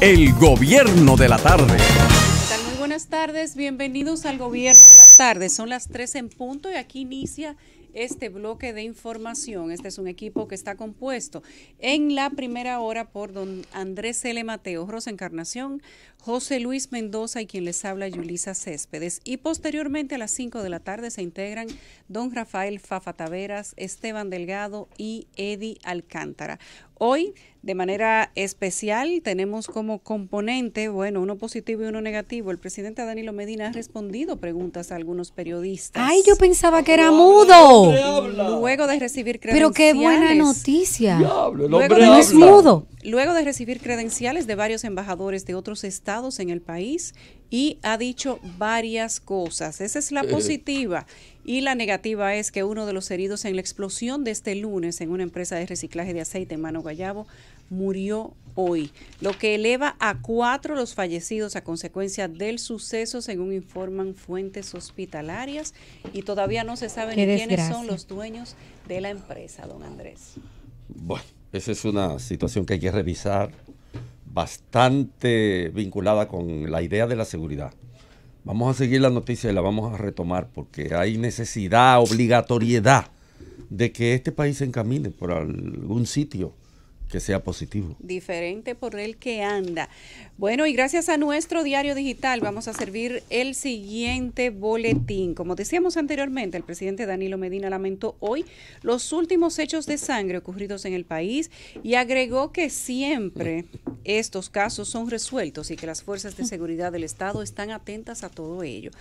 El gobierno de la tarde. Muy buenas tardes, bienvenidos al gobierno de la tarde. Son las tres en punto y aquí inicia este bloque de información. Este es un equipo que está compuesto en la primera hora por don Andrés L. Mateo, Rosa Encarnación, José Luis Mendoza y quien les habla Yulisa Céspedes. Y posteriormente a las 5 de la tarde se integran don Rafael Fafa Taveras, Esteban Delgado y Eddie Alcántara. Hoy, de manera especial, tenemos como componente, bueno, uno positivo y uno negativo. El presidente Danilo Medina ha respondido preguntas a algunos periodistas. ¡Ay, yo pensaba que era mudo! Luego de recibir credenciales. Pero qué buena noticia. luego no es mudo. Luego de recibir credenciales de varios embajadores de otros estados en el país y ha dicho varias cosas. Esa es la eh. positiva. Y la negativa es que uno de los heridos en la explosión de este lunes en una empresa de reciclaje de aceite en Mano Gallabo murió hoy, lo que eleva a cuatro los fallecidos a consecuencia del suceso, según informan fuentes hospitalarias, y todavía no se sabe ni quiénes son los dueños de la empresa, don Andrés. Bueno, esa es una situación que hay que revisar bastante vinculada con la idea de la seguridad. Vamos a seguir la noticia y la vamos a retomar porque hay necesidad, obligatoriedad de que este país se encamine por algún sitio que sea positivo. Diferente por el que anda. Bueno, y gracias a nuestro diario digital vamos a servir el siguiente boletín. Como decíamos anteriormente, el presidente Danilo Medina lamentó hoy los últimos hechos de sangre ocurridos en el país y agregó que siempre estos casos son resueltos y que las fuerzas de seguridad del Estado están atentas a todo ello.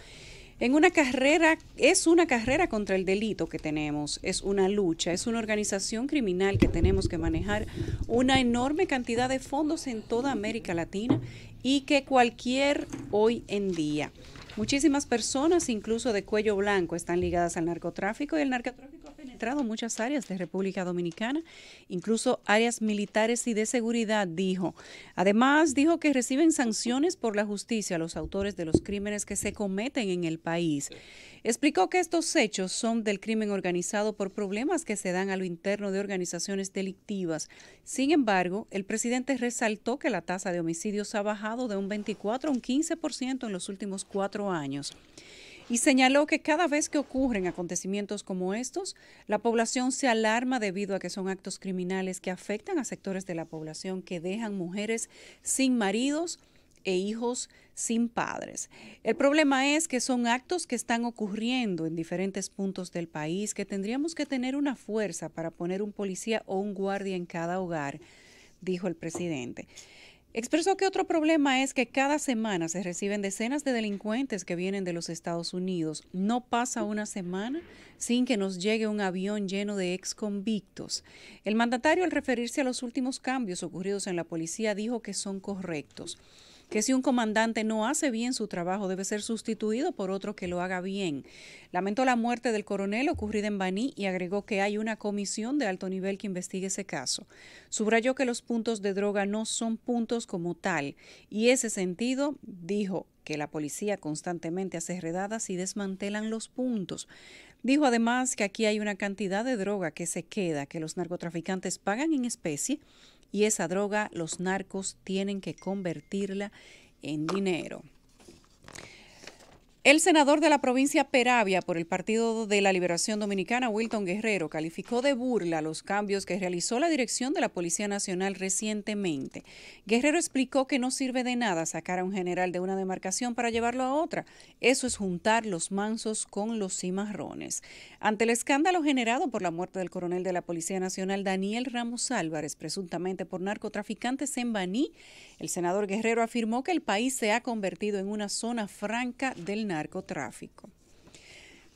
En una carrera, es una carrera contra el delito que tenemos, es una lucha, es una organización criminal que tenemos que manejar una enorme cantidad de fondos en toda América Latina y que cualquier hoy en día Muchísimas personas, incluso de cuello blanco, están ligadas al narcotráfico y el narcotráfico ha penetrado muchas áreas de República Dominicana, incluso áreas militares y de seguridad, dijo. Además, dijo que reciben sanciones por la justicia a los autores de los crímenes que se cometen en el país. Explicó que estos hechos son del crimen organizado por problemas que se dan a lo interno de organizaciones delictivas. Sin embargo, el presidente resaltó que la tasa de homicidios ha bajado de un 24 a un 15% en los últimos cuatro años y señaló que cada vez que ocurren acontecimientos como estos, la población se alarma debido a que son actos criminales que afectan a sectores de la población que dejan mujeres sin maridos e hijos sin padres. El problema es que son actos que están ocurriendo en diferentes puntos del país, que tendríamos que tener una fuerza para poner un policía o un guardia en cada hogar, dijo el presidente. Expresó que otro problema es que cada semana se reciben decenas de delincuentes que vienen de los Estados Unidos. No pasa una semana sin que nos llegue un avión lleno de ex convictos. El mandatario, al referirse a los últimos cambios ocurridos en la policía, dijo que son correctos que si un comandante no hace bien su trabajo debe ser sustituido por otro que lo haga bien. Lamentó la muerte del coronel ocurrida en Baní y agregó que hay una comisión de alto nivel que investigue ese caso. Subrayó que los puntos de droga no son puntos como tal y ese sentido, dijo, que la policía constantemente hace redadas y desmantelan los puntos. Dijo además que aquí hay una cantidad de droga que se queda, que los narcotraficantes pagan en especie y esa droga los narcos tienen que convertirla en dinero. El senador de la provincia Peravia por el Partido de la Liberación Dominicana, Wilton Guerrero, calificó de burla los cambios que realizó la dirección de la Policía Nacional recientemente. Guerrero explicó que no sirve de nada sacar a un general de una demarcación para llevarlo a otra. Eso es juntar los mansos con los cimarrones. Ante el escándalo generado por la muerte del coronel de la Policía Nacional, Daniel Ramos Álvarez, presuntamente por narcotraficantes en Baní, el senador Guerrero afirmó que el país se ha convertido en una zona franca del narcotráfico.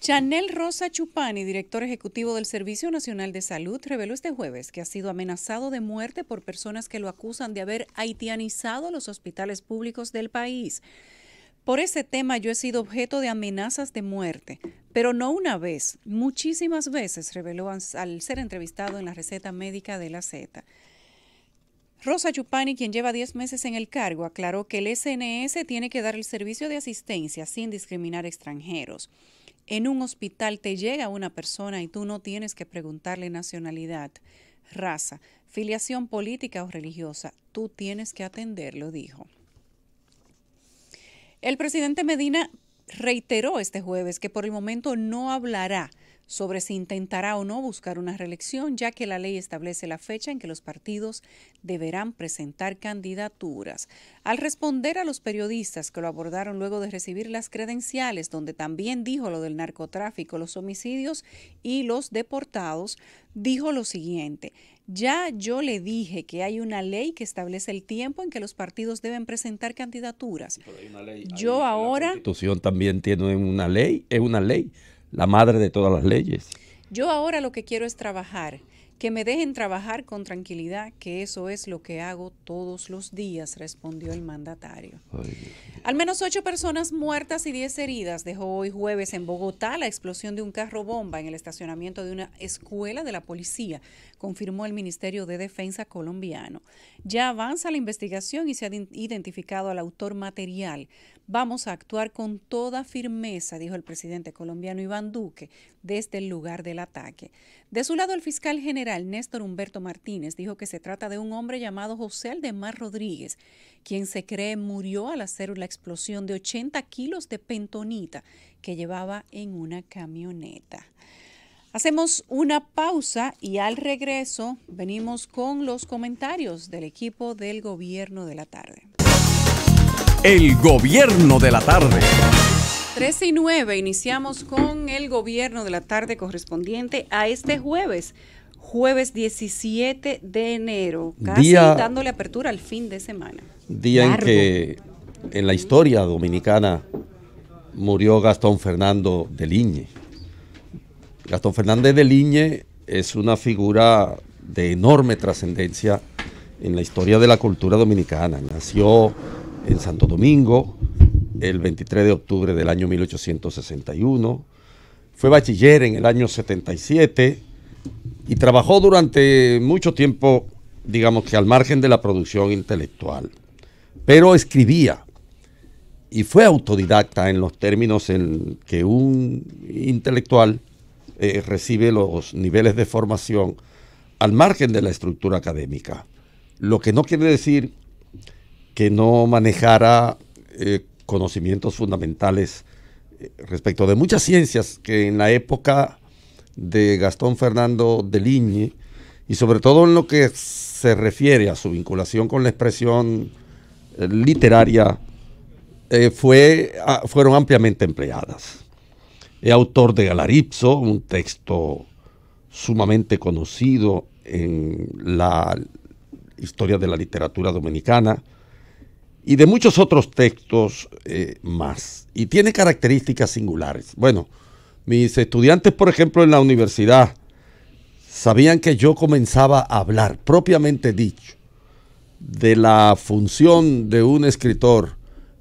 Chanel Rosa Chupani, director ejecutivo del Servicio Nacional de Salud, reveló este jueves que ha sido amenazado de muerte por personas que lo acusan de haber haitianizado los hospitales públicos del país. Por ese tema yo he sido objeto de amenazas de muerte, pero no una vez, muchísimas veces, reveló al ser entrevistado en la receta médica de la Z. Rosa Chupani, quien lleva 10 meses en el cargo, aclaró que el SNS tiene que dar el servicio de asistencia sin discriminar extranjeros. En un hospital te llega una persona y tú no tienes que preguntarle nacionalidad, raza, filiación política o religiosa. Tú tienes que atenderlo, dijo. El presidente Medina reiteró este jueves que por el momento no hablará sobre si intentará o no buscar una reelección, ya que la ley establece la fecha en que los partidos deberán presentar candidaturas. Al responder a los periodistas que lo abordaron luego de recibir las credenciales, donde también dijo lo del narcotráfico, los homicidios y los deportados, dijo lo siguiente. Ya yo le dije que hay una ley que establece el tiempo en que los partidos deben presentar candidaturas. yo ahora... La también tiene una ley, es una ley la madre de todas las leyes. Yo ahora lo que quiero es trabajar, que me dejen trabajar con tranquilidad, que eso es lo que hago todos los días, respondió el mandatario. Al menos ocho personas muertas y diez heridas dejó hoy jueves en Bogotá la explosión de un carro bomba en el estacionamiento de una escuela de la policía, confirmó el Ministerio de Defensa colombiano. Ya avanza la investigación y se ha identificado al autor material. Vamos a actuar con toda firmeza, dijo el presidente colombiano Iván Duque desde el lugar del ataque. De su lado, el fiscal general Néstor Humberto Martínez dijo que se trata de un hombre llamado José Aldemar Rodríguez, quien se cree murió al hacer la explosión de 80 kilos de pentonita que llevaba en una camioneta. Hacemos una pausa y al regreso venimos con los comentarios del equipo del gobierno de la tarde. El gobierno de la tarde. 13 y 9, iniciamos con el gobierno de la tarde correspondiente a este jueves, jueves 17 de enero, casi dándole apertura al fin de semana. Día en que en la historia dominicana murió Gastón Fernando de Liñe. Gastón Fernández de Liñe es una figura de enorme trascendencia en la historia de la cultura dominicana. Nació en Santo Domingo el 23 de octubre del año 1861. Fue bachiller en el año 77 y trabajó durante mucho tiempo, digamos que al margen de la producción intelectual. Pero escribía y fue autodidacta en los términos en que un intelectual eh, recibe los niveles de formación al margen de la estructura académica. Lo que no quiere decir que no manejara eh, conocimientos fundamentales eh, respecto de muchas ciencias que en la época de Gastón Fernando de Ligne, y sobre todo en lo que se refiere a su vinculación con la expresión eh, literaria, fue, ah, fueron ampliamente empleadas. Es autor de Galaripso, un texto sumamente conocido en la historia de la literatura dominicana, y de muchos otros textos eh, más. Y tiene características singulares. Bueno, mis estudiantes, por ejemplo, en la universidad, sabían que yo comenzaba a hablar, propiamente dicho, de la función de un escritor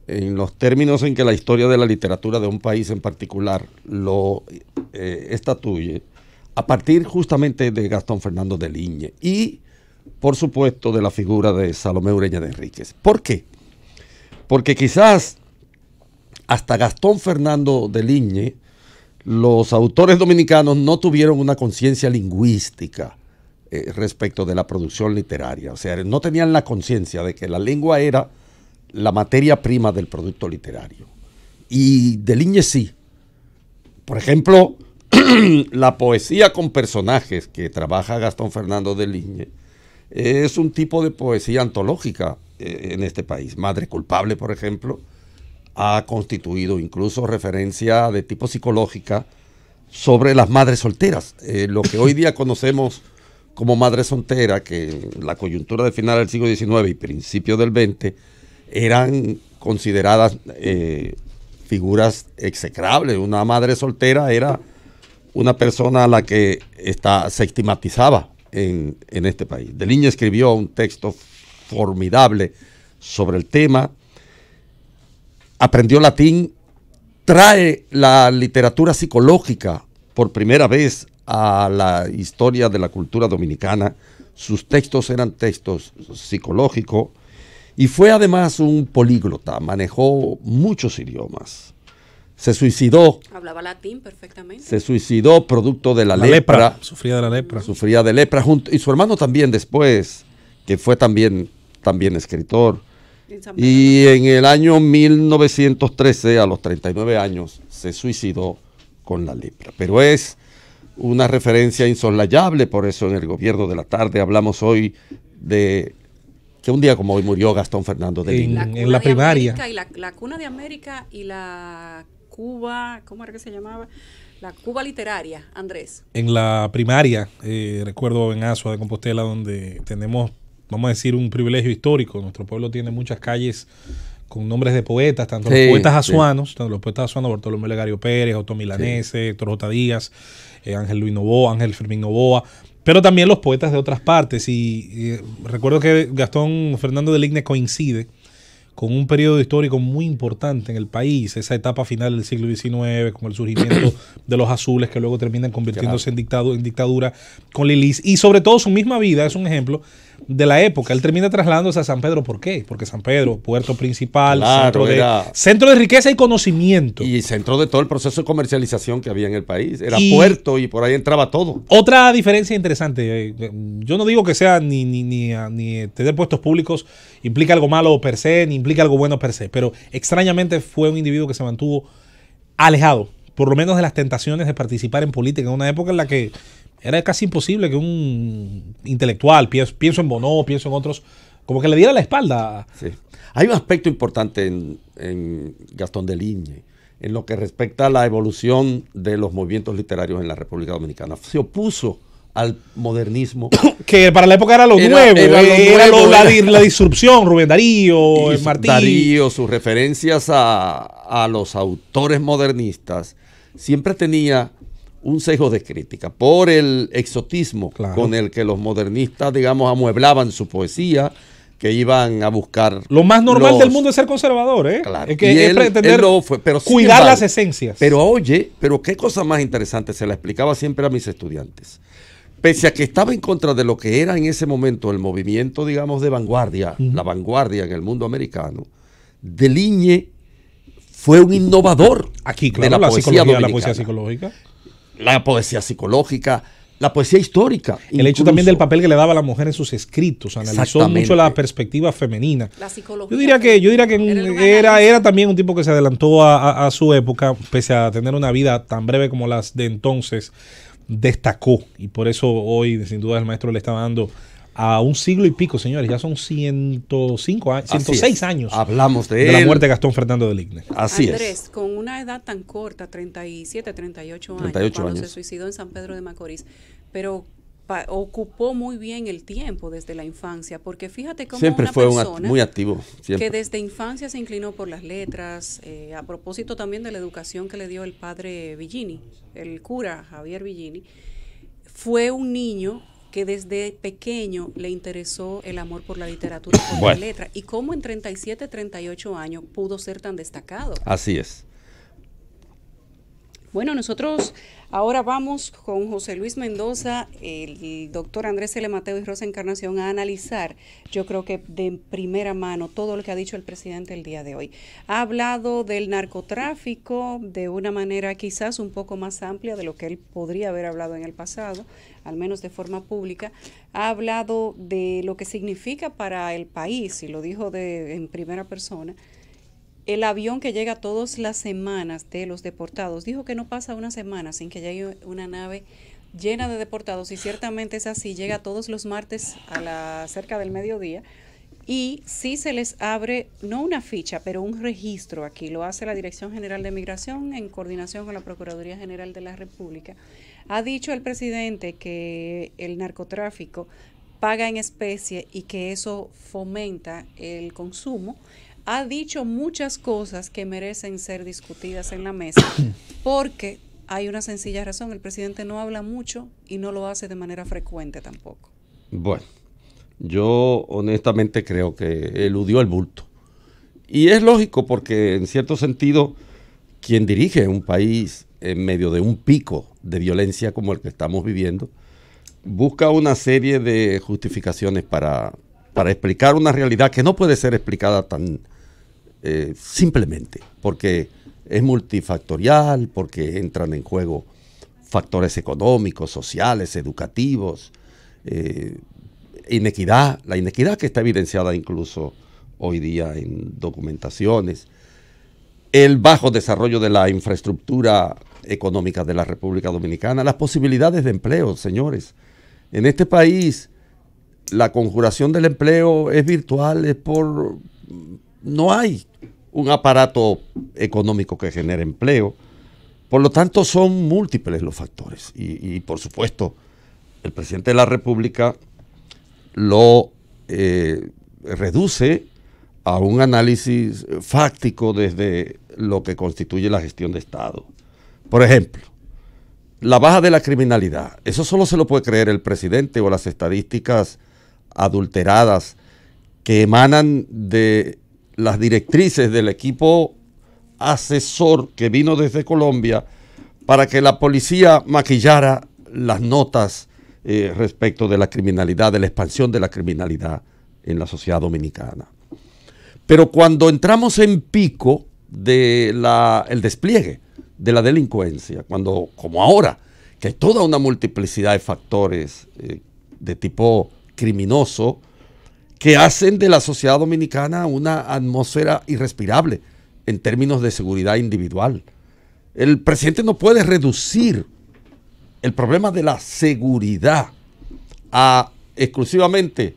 en los términos en que la historia de la literatura de un país en particular lo eh, estatuye, a partir justamente de Gastón Fernando de Liñe y, por supuesto, de la figura de Salomé Ureña de Enríquez. ¿Por qué? Porque quizás hasta Gastón Fernando de Liñe, los autores dominicanos no tuvieron una conciencia lingüística eh, respecto de la producción literaria. O sea, no tenían la conciencia de que la lengua era la materia prima del producto literario. Y de Liñe sí. Por ejemplo, la poesía con personajes que trabaja Gastón Fernando de Liñe es un tipo de poesía antológica en este país. Madre culpable, por ejemplo, ha constituido incluso referencia de tipo psicológica sobre las madres solteras. Eh, lo que hoy día conocemos como madre soltera, que en la coyuntura de final del siglo XIX y principio del XX eran consideradas eh, figuras execrables. Una madre soltera era una persona a la que está, se estigmatizaba en, este país. De niña escribió un texto formidable sobre el tema, aprendió latín, trae la literatura psicológica por primera vez a la historia de la cultura dominicana, sus textos eran textos psicológicos y fue además un políglota, manejó muchos idiomas. Se suicidó. Hablaba latín perfectamente. Se suicidó producto de la, lepra, lepra, Sufría de la lepra. Sufría de lepra junto, y su hermano también después que fue también, también escritor. Y en el año 1913, a los 39 años, se suicidó con la lepra. Pero es una referencia insoslayable, por eso en el gobierno de la tarde hablamos hoy de que un día como hoy murió Gastón Fernando de En, la, primaria. la, cuna de América y la Cuba, ¿cómo era que se llamaba? La Cuba literaria, Andrés. En la primaria, eh, recuerdo en Asua de Compostela, donde tenemos vamos a decir, un privilegio histórico. Nuestro pueblo tiene muchas calles con nombres de poetas, tanto los poetas azuanos, tanto los poetas azuanos, Bartolomé Legario Pérez, Otto Milanese, sí. J. Díaz, eh, Ángel Luis Novoa, Ángel Fermín Novoa, pero también los poetas de otras partes. Y, eh, recuerdo que Gastón Fernando de Ligne coincide con un periodo histórico muy importante en el país, esa etapa final del siglo XIX, con el surgimiento de los azules que luego terminan convirtiéndose en, dictado, en dictadura con Lilis, y sobre todo su misma vida, es un ejemplo de la época. Él termina trasladándose a San Pedro. ¿Por qué? Porque San Pedro, puerto principal, centro, de, riqueza y conocimiento. Y centro de todo el proceso de comercialización que había en el país. Era puerto y por ahí entraba todo. Otra diferencia interesante. Eh, yo no digo que sea ni, ni, ni, ni tener puestos públicos implica algo malo per se, ni implica algo bueno per se. Pero extrañamente fue un individuo que se mantuvo alejado por lo menos de las tentaciones de participar en política en una época en la que era casi imposible que un intelectual, pienso, en Bono, pienso en otros, como que le diera la espalda. Hay un aspecto importante en, Gastón de Ligne, en lo que respecta a la evolución de los movimientos literarios en la República Dominicana. Se opuso al modernismo. que para la época era lo nuevo, era, eh, la, disrupción, Rubén Darío, eh, Martín. Darío, sus referencias a, a los autores modernistas, siempre tenía un sesgo de crítica por el exotismo con el que los modernistas, digamos, amueblaban su poesía, que iban a buscar. Lo más normal del mundo es ser conservador, ¿eh? Es que cuidar las esencias. Pero oye, pero qué cosa más interesante, se la explicaba siempre a mis estudiantes. Pese a que estaba en contra de lo que era en ese momento el movimiento, digamos, de vanguardia, la vanguardia en el mundo americano, Deliñe fue un innovador aquí, de la, poesía, la poesía psicológica la poesía psicológica, la poesía histórica. El hecho también del papel que le daba a la mujer en sus escritos, analizó mucho la perspectiva femenina. La Yo diría que, yo diría que era, era, también un tipo que se adelantó a, a, su época, pese a tener una vida tan breve como las de entonces, destacó. Y por eso hoy, sin duda, el maestro le estaba dando a un siglo y pico, señores. Ya son 105 años, 106 años. Hablamos de, la muerte de Gastón Fernando de Ligne Así Andrés, con una edad tan corta, 37, 38 años, cuando años. se suicidó en San Pedro de Macorís, pero ocupó muy bien el tiempo desde la infancia, porque fíjate cómo siempre una fue persona un muy activo, que desde infancia se inclinó por las letras, eh, a propósito también de la educación que le dio el padre Villini, el cura Javier Villini, fue un niño que desde pequeño le interesó el amor por la literatura, por la letra, y cómo en 37, 38 años pudo ser tan destacado. Así es. Bueno, nosotros ahora vamos con José Luis Mendoza, el doctor Andrés L. Mateo y Rosa Encarnación a analizar, yo creo que de primera mano, todo lo que ha dicho el presidente el día de hoy. Ha hablado del narcotráfico de una manera quizás un poco más amplia de lo que él podría haber hablado en el pasado, al menos de forma pública. Ha hablado de lo que significa para el país, y lo dijo de, en primera persona, el avión que llega todas las semanas de los deportados. Dijo que no pasa una semana sin que llegue una nave llena de deportados y ciertamente es así, llega todos los martes a la cerca del mediodía y si se les abre no una ficha, pero un registro aquí, lo hace la Dirección General de Migración en coordinación con la Procuraduría General de la República. Ha dicho el presidente que el narcotráfico paga en especie y que eso fomenta el consumo ha dicho muchas cosas que merecen ser discutidas en la mesa, porque hay una sencilla razón, el presidente no habla mucho y no lo hace de manera frecuente tampoco. Bueno, yo honestamente creo que eludió el bulto. Y es lógico porque en cierto sentido quien dirige un país en medio de un pico de violencia como el que estamos viviendo, busca una serie de justificaciones para, para explicar una realidad que no puede ser explicada tan, eh, simplemente porque es multifactorial, porque entran en juego factores económicos, sociales, educativos, eh, inequidad, la inequidad que está evidenciada incluso hoy día en documentaciones, el bajo desarrollo de la infraestructura económica de la República Dominicana, las posibilidades de empleo, señores. En este país la conjuración del empleo es virtual, es por... No hay un aparato económico que genera empleo. Por lo tanto, son múltiples los factores. Y, por supuesto, el presidente de la República lo eh, reduce a un análisis fáctico desde lo que constituye la gestión de Estado. Por ejemplo, la baja de la criminalidad. Eso solo se lo puede creer el presidente o las estadísticas adulteradas que emanan de las directrices del equipo asesor que vino desde Colombia para que la policía maquillara las notas eh, respecto de la criminalidad, de la expansión de la criminalidad en la sociedad dominicana. Pero cuando entramos en pico del despliegue de la delincuencia, cuando, como ahora, que hay toda una multiplicidad de factores eh, de tipo criminoso, que hacen de la sociedad dominicana una atmósfera irrespirable en términos de seguridad individual. El presidente no puede reducir el problema de la seguridad a exclusivamente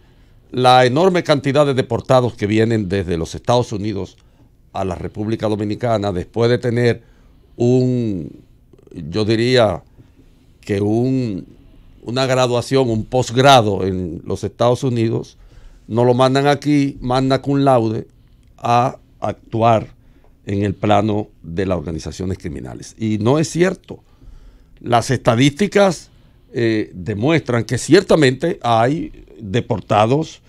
la enorme cantidad de deportados que vienen desde los Estados Unidos a la República Dominicana después de tener un, yo diría que un, una graduación, un posgrado en los Estados Unidos, no lo mandan aquí, manda con laude, a actuar en el plano de las organizaciones criminales. Y no es cierto. Las estadísticas eh, demuestran que ciertamente hay deportados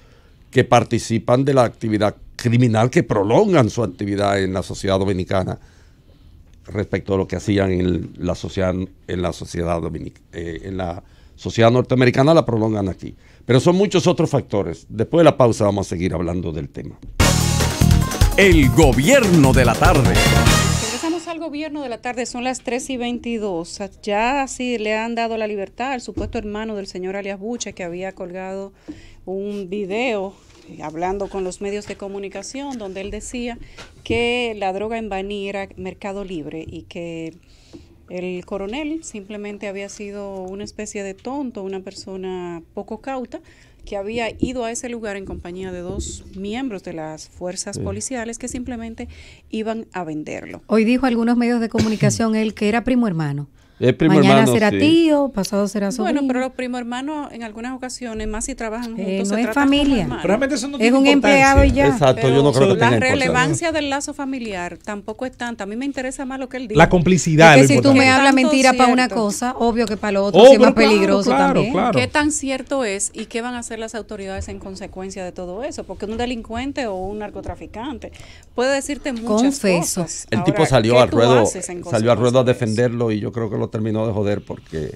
que participan de la actividad criminal, que prolongan su actividad en la sociedad dominicana respecto a lo que hacían en la sociedad, en la eh, en la sociedad norteamericana, la prolongan aquí. Pero son muchos otros factores. Después de la pausa vamos a seguir hablando del tema. El gobierno de la tarde. Regresamos al gobierno de la tarde, son las 3 y 22. Ya sí le han dado la libertad al supuesto hermano del señor Alias Buche que había colgado un video eh, hablando con los medios de comunicación donde él decía que la droga en Baní era mercado libre y que el coronel simplemente había sido una especie de tonto, una persona poco cauta, que había ido a ese lugar en compañía de dos miembros de las fuerzas policiales que simplemente iban a venderlo. Hoy dijo algunos medios de comunicación él que era primo hermano. Es primo Mañana será tío, pasado será sobrino. Bueno, pero los primos hermanos en algunas ocasiones, más si trabajan eh, juntos, es familia. Realmente eso es un empleado y ya. Exacto, yo no creo que La relevancia del lazo familiar tampoco es tanta. A mí me interesa más lo que él dice. La complicidad. Es si tú me hablas mentira para una cosa, obvio que para lo otro es más peligroso también. ¿Qué tan cierto es y qué van a hacer las autoridades en consecuencia de todo eso? Porque un delincuente o un narcotraficante puede decirte muchas Confeso. cosas. el tipo salió al ruedo, salió al ruedo a defenderlo y yo creo que lo terminó de joder porque,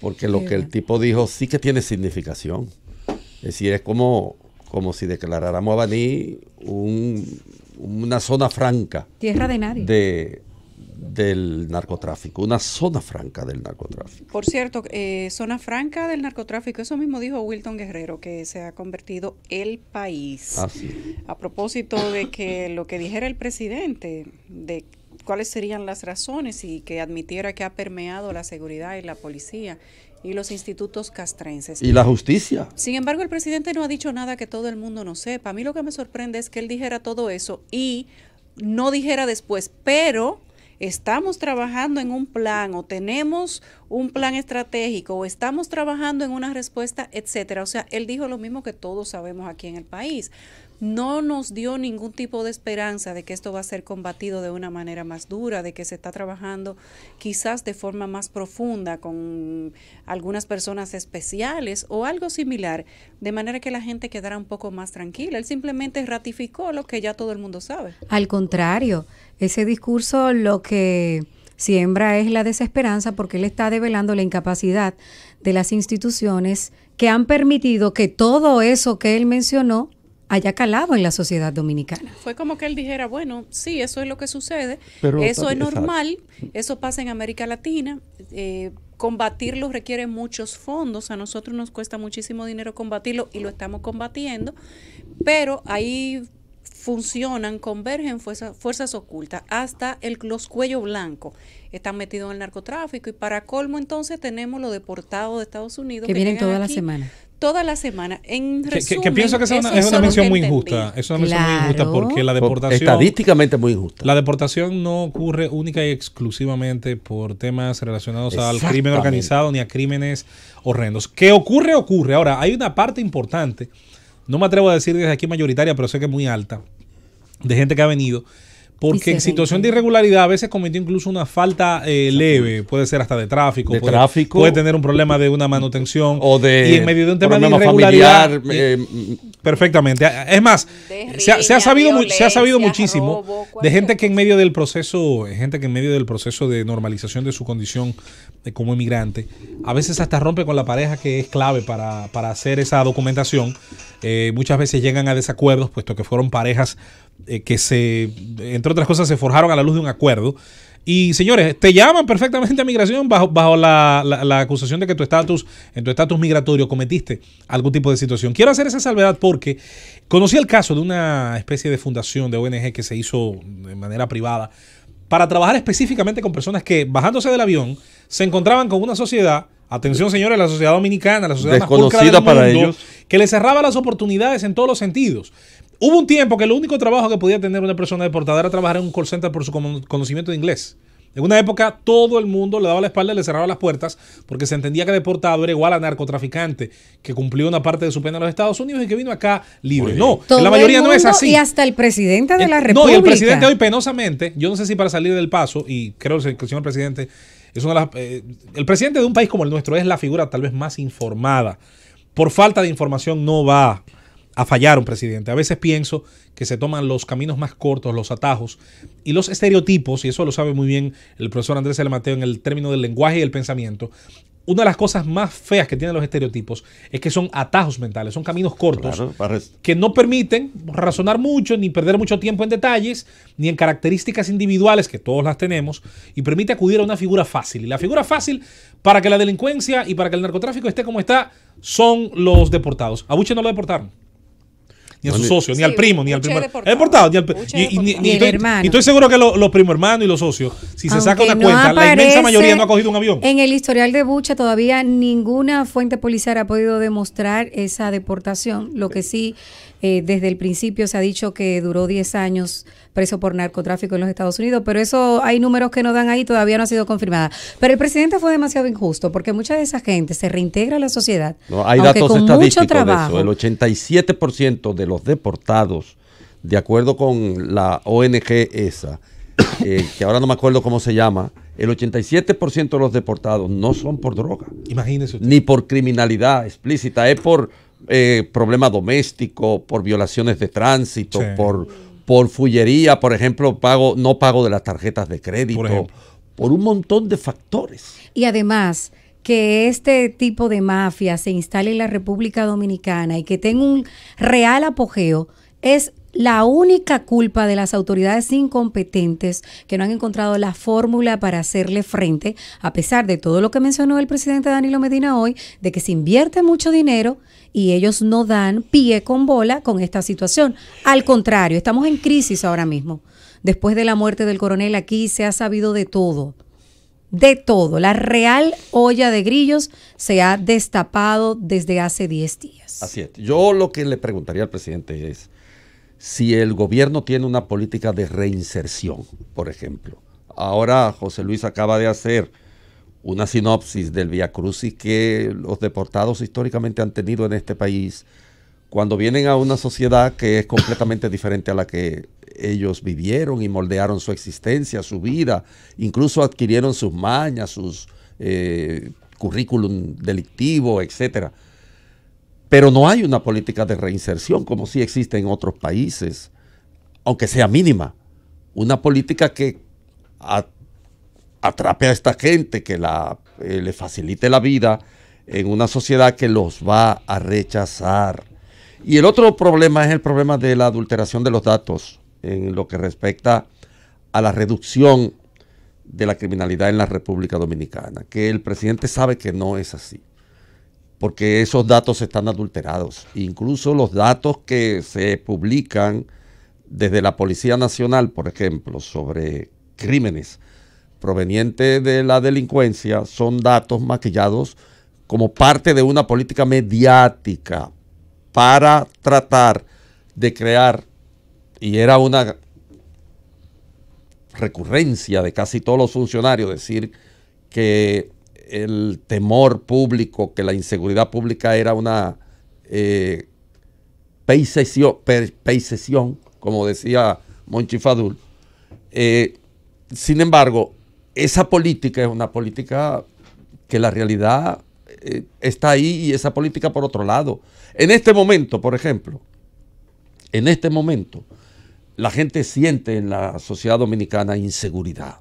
porque lo que el tipo dijo sí que tiene significación. Es decir, es como, como si declaráramos a Baní un, una zona franca. Tierra de nadie. del narcotráfico, una zona franca del narcotráfico. Por cierto, eh, zona franca del narcotráfico, eso mismo dijo Wilton Guerrero, que se ha convertido el país. Así. A propósito de que lo que dijera el presidente, de cuáles serían las razones y que admitiera que ha permeado la seguridad y la policía y los institutos castrenses. Y la justicia. Sin embargo, el presidente no ha dicho nada que todo el mundo no sepa. A mí lo que me sorprende es que él dijera todo eso y no dijera después, pero estamos trabajando en un plan o tenemos un plan estratégico o estamos trabajando en una respuesta, etcétera. O sea, él dijo lo mismo que todos sabemos aquí en el país no nos dio ningún tipo de esperanza de que esto va a ser combatido de una manera más dura, de que se está trabajando quizás de forma más profunda con algunas personas especiales o algo similar, de manera que la gente quedara un poco más tranquila. Él simplemente ratificó lo que ya todo el mundo sabe. Al contrario, ese discurso lo que siembra es la desesperanza porque él está develando la incapacidad de las instituciones que han permitido que todo eso que él mencionó haya calado en la sociedad dominicana. Fue como que él dijera, bueno, sí, eso es lo que sucede, eso es normal, eso pasa en América Latina, eh, combatirlo requiere muchos fondos, a nosotros nos cuesta muchísimo dinero combatirlo y lo estamos combatiendo, pero ahí funcionan, convergen fuerzas ocultas, hasta el, los cuello blanco están metidos en el narcotráfico y para colmo entonces tenemos los deportados de Estados Unidos que, vienen todas las semanas toda la semana. En resumen, que, pienso que es una, mención muy injusta. Es una mención muy injusta porque la deportación... Estadísticamente muy injusta. La deportación no ocurre única y exclusivamente por temas relacionados al crimen organizado ni a crímenes horrendos. que ocurre? Ocurre. Ahora, hay una parte importante, no me atrevo a decir desde aquí mayoritaria, pero sé que es muy alta, de gente que ha venido porque en situación de irregularidad a veces cometió incluso una falta eh, leve, puede ser hasta de tráfico, puede, puede tener un problema de una manutención o de y en medio de un tema de irregularidad, familiar, eh, perfectamente. Es más, se, ha, sabido se ha sabido muchísimo de gente que en medio del proceso, gente que en medio del proceso de normalización de su condición eh, como inmigrante, a veces hasta rompe con la pareja que es clave para, hacer esa documentación. muchas veces llegan a desacuerdos puesto que fueron parejas eh, que se, entre otras cosas, se forjaron a la luz de un acuerdo. Y señores, te llaman perfectamente a migración bajo, bajo la, la, acusación de que tu estatus, en tu estatus migratorio, cometiste algún tipo de situación. Quiero hacer esa salvedad porque conocí el caso de una especie de fundación de ONG que se hizo de manera privada para trabajar específicamente con personas que, bajándose del avión, se encontraban con una sociedad Atención, señores, la sociedad dominicana, la sociedad más del para ellos. que les cerraba las oportunidades en todos los sentidos. Hubo un tiempo que el único trabajo que podía tener una persona deportada era trabajar en un call center por su conocimiento de inglés. En una época todo el mundo le daba la espalda y le cerraba las puertas porque se entendía que deportado era igual a narcotraficante que cumplió una parte de su pena en los Estados Unidos y que vino acá libre. No, la mayoría no es así. Y hasta el presidente de la República. No, y el presidente hoy penosamente, yo no sé si para salir del paso, y creo que el señor presidente es una de las, eh, el presidente de un país como el nuestro es la figura tal vez más informada. Por falta de información no va a fallar un presidente. A veces pienso que se toman los caminos más cortos, los atajos y los estereotipos, y eso lo sabe muy bien el profesor Andrés L. Mateo en el término del lenguaje y el pensamiento. Una de las cosas más feas que tienen los estereotipos es que son atajos mentales, son caminos cortos que no permiten razonar mucho, ni perder mucho tiempo en detalles, ni en características individuales, que todos las tenemos, y permite acudir a una figura fácil. Y la figura fácil para que la delincuencia y para que el narcotráfico esté como está son los deportados. A Buche no lo deportaron ni a su socio, ni al primo, ni al primo. Deportado. deportado, ni al y, estoy, Y estoy seguro que los primo hermanos y los socios, si se saca una cuenta, la inmensa mayoría no ha cogido un avión. En el historial de Bucha todavía ninguna fuente policial ha podido demostrar esa deportación. Lo que sí eh, desde el principio se ha dicho que duró 10 años preso por narcotráfico en los Estados Unidos, pero eso hay números que no dan ahí, todavía no ha sido confirmada. Pero el presidente fue demasiado injusto porque mucha de esa gente se reintegra a la sociedad. No, hay datos estadísticos de eso. El 87% de los deportados, de acuerdo con la ONG esa, eh, que ahora no me acuerdo cómo se llama, el 87% de los deportados no son por droga. Imagínese Ni por criminalidad explícita, es por eh, problema doméstico, por violaciones de tránsito, por, por fullería, por ejemplo, pago, no pago de las tarjetas de crédito, por, por un montón de factores. Y además, que este tipo de mafia se instale en la República Dominicana y que tenga un real apogeo es la única culpa de las autoridades incompetentes que no han encontrado la fórmula para hacerle frente, a pesar de todo lo que mencionó el presidente Danilo Medina hoy, de que se invierte mucho dinero y ellos no dan pie con bola con esta situación. Al contrario, estamos en crisis ahora mismo. Después de la muerte del coronel aquí se ha sabido de todo de todo. La real olla de grillos se ha destapado desde hace 10 días. Así es. Yo lo que le preguntaría al presidente es, si el gobierno tiene una política de reinserción, por ejemplo. Ahora José Luis acaba de hacer una sinopsis del Via Crucis que los deportados históricamente han tenido en este país cuando vienen a una sociedad que es completamente diferente a la que ellos vivieron y moldearon su existencia, su vida, incluso adquirieron sus mañas, sus eh, currículum delictivo, etcétera. Pero no hay una política de reinserción como sí existe en otros países, aunque sea mínima. Una política que atrape a esta gente, que la, eh, le facilite la vida en una sociedad que los va a rechazar. Y el otro problema es el problema de la adulteración de los datos en lo que respecta a la reducción de la criminalidad en la República Dominicana, que el presidente sabe que no es así porque esos datos están adulterados. Incluso los datos que se publican desde la Policía Nacional, por ejemplo, sobre crímenes provenientes de la delincuencia, son datos maquillados como parte de una política mediática para tratar de crear, y era una recurrencia de casi todos los funcionarios, decir que el temor público, que la inseguridad pública era una eh, como decía Monchi Fadul. Eh, sin embargo, esa política es una política que la realidad eh, está ahí y esa política por otro lado. En este momento, por ejemplo, en este momento, la gente siente en la sociedad dominicana inseguridad